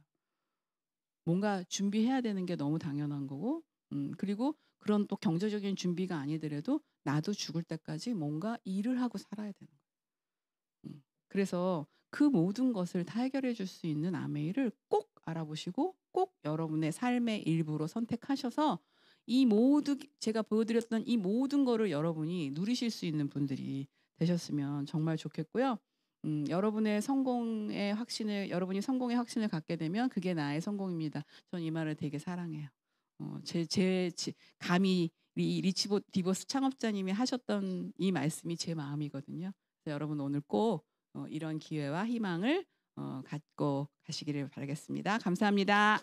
뭔가 준비해야 되는 게 너무 당연한 거고, 음, 그리고 그런 또 경제적인 준비가 아니더라도 나도 죽을 때까지 뭔가 일을 하고 살아야 되는 거예요. 음, 그래서 그 모든 것을 다 해결해 줄 수 있는 아메이를 꼭 알아보시고 꼭 여러분의 삶의 일부로 선택하셔서 이 모두 제가 보여드렸던 이 모든 거를 여러분이 누리실 수 있는 분들이 되셨으면 정말 좋겠고요. 음, 여러분의 성공의 확신을 여러분이 성공의 확신을 갖게 되면 그게 나의 성공입니다. 전 이 말을 되게 사랑해요. 어, 제, 제, 제 감히 리, 리치보 디버스 창업자님이 하셨던 이 말씀이 제 마음이거든요. 그래서 여러분 오늘 꼭 어, 이런 기회와 희망을 어, 갖고 가시기를 바라겠습니다. 감사합니다.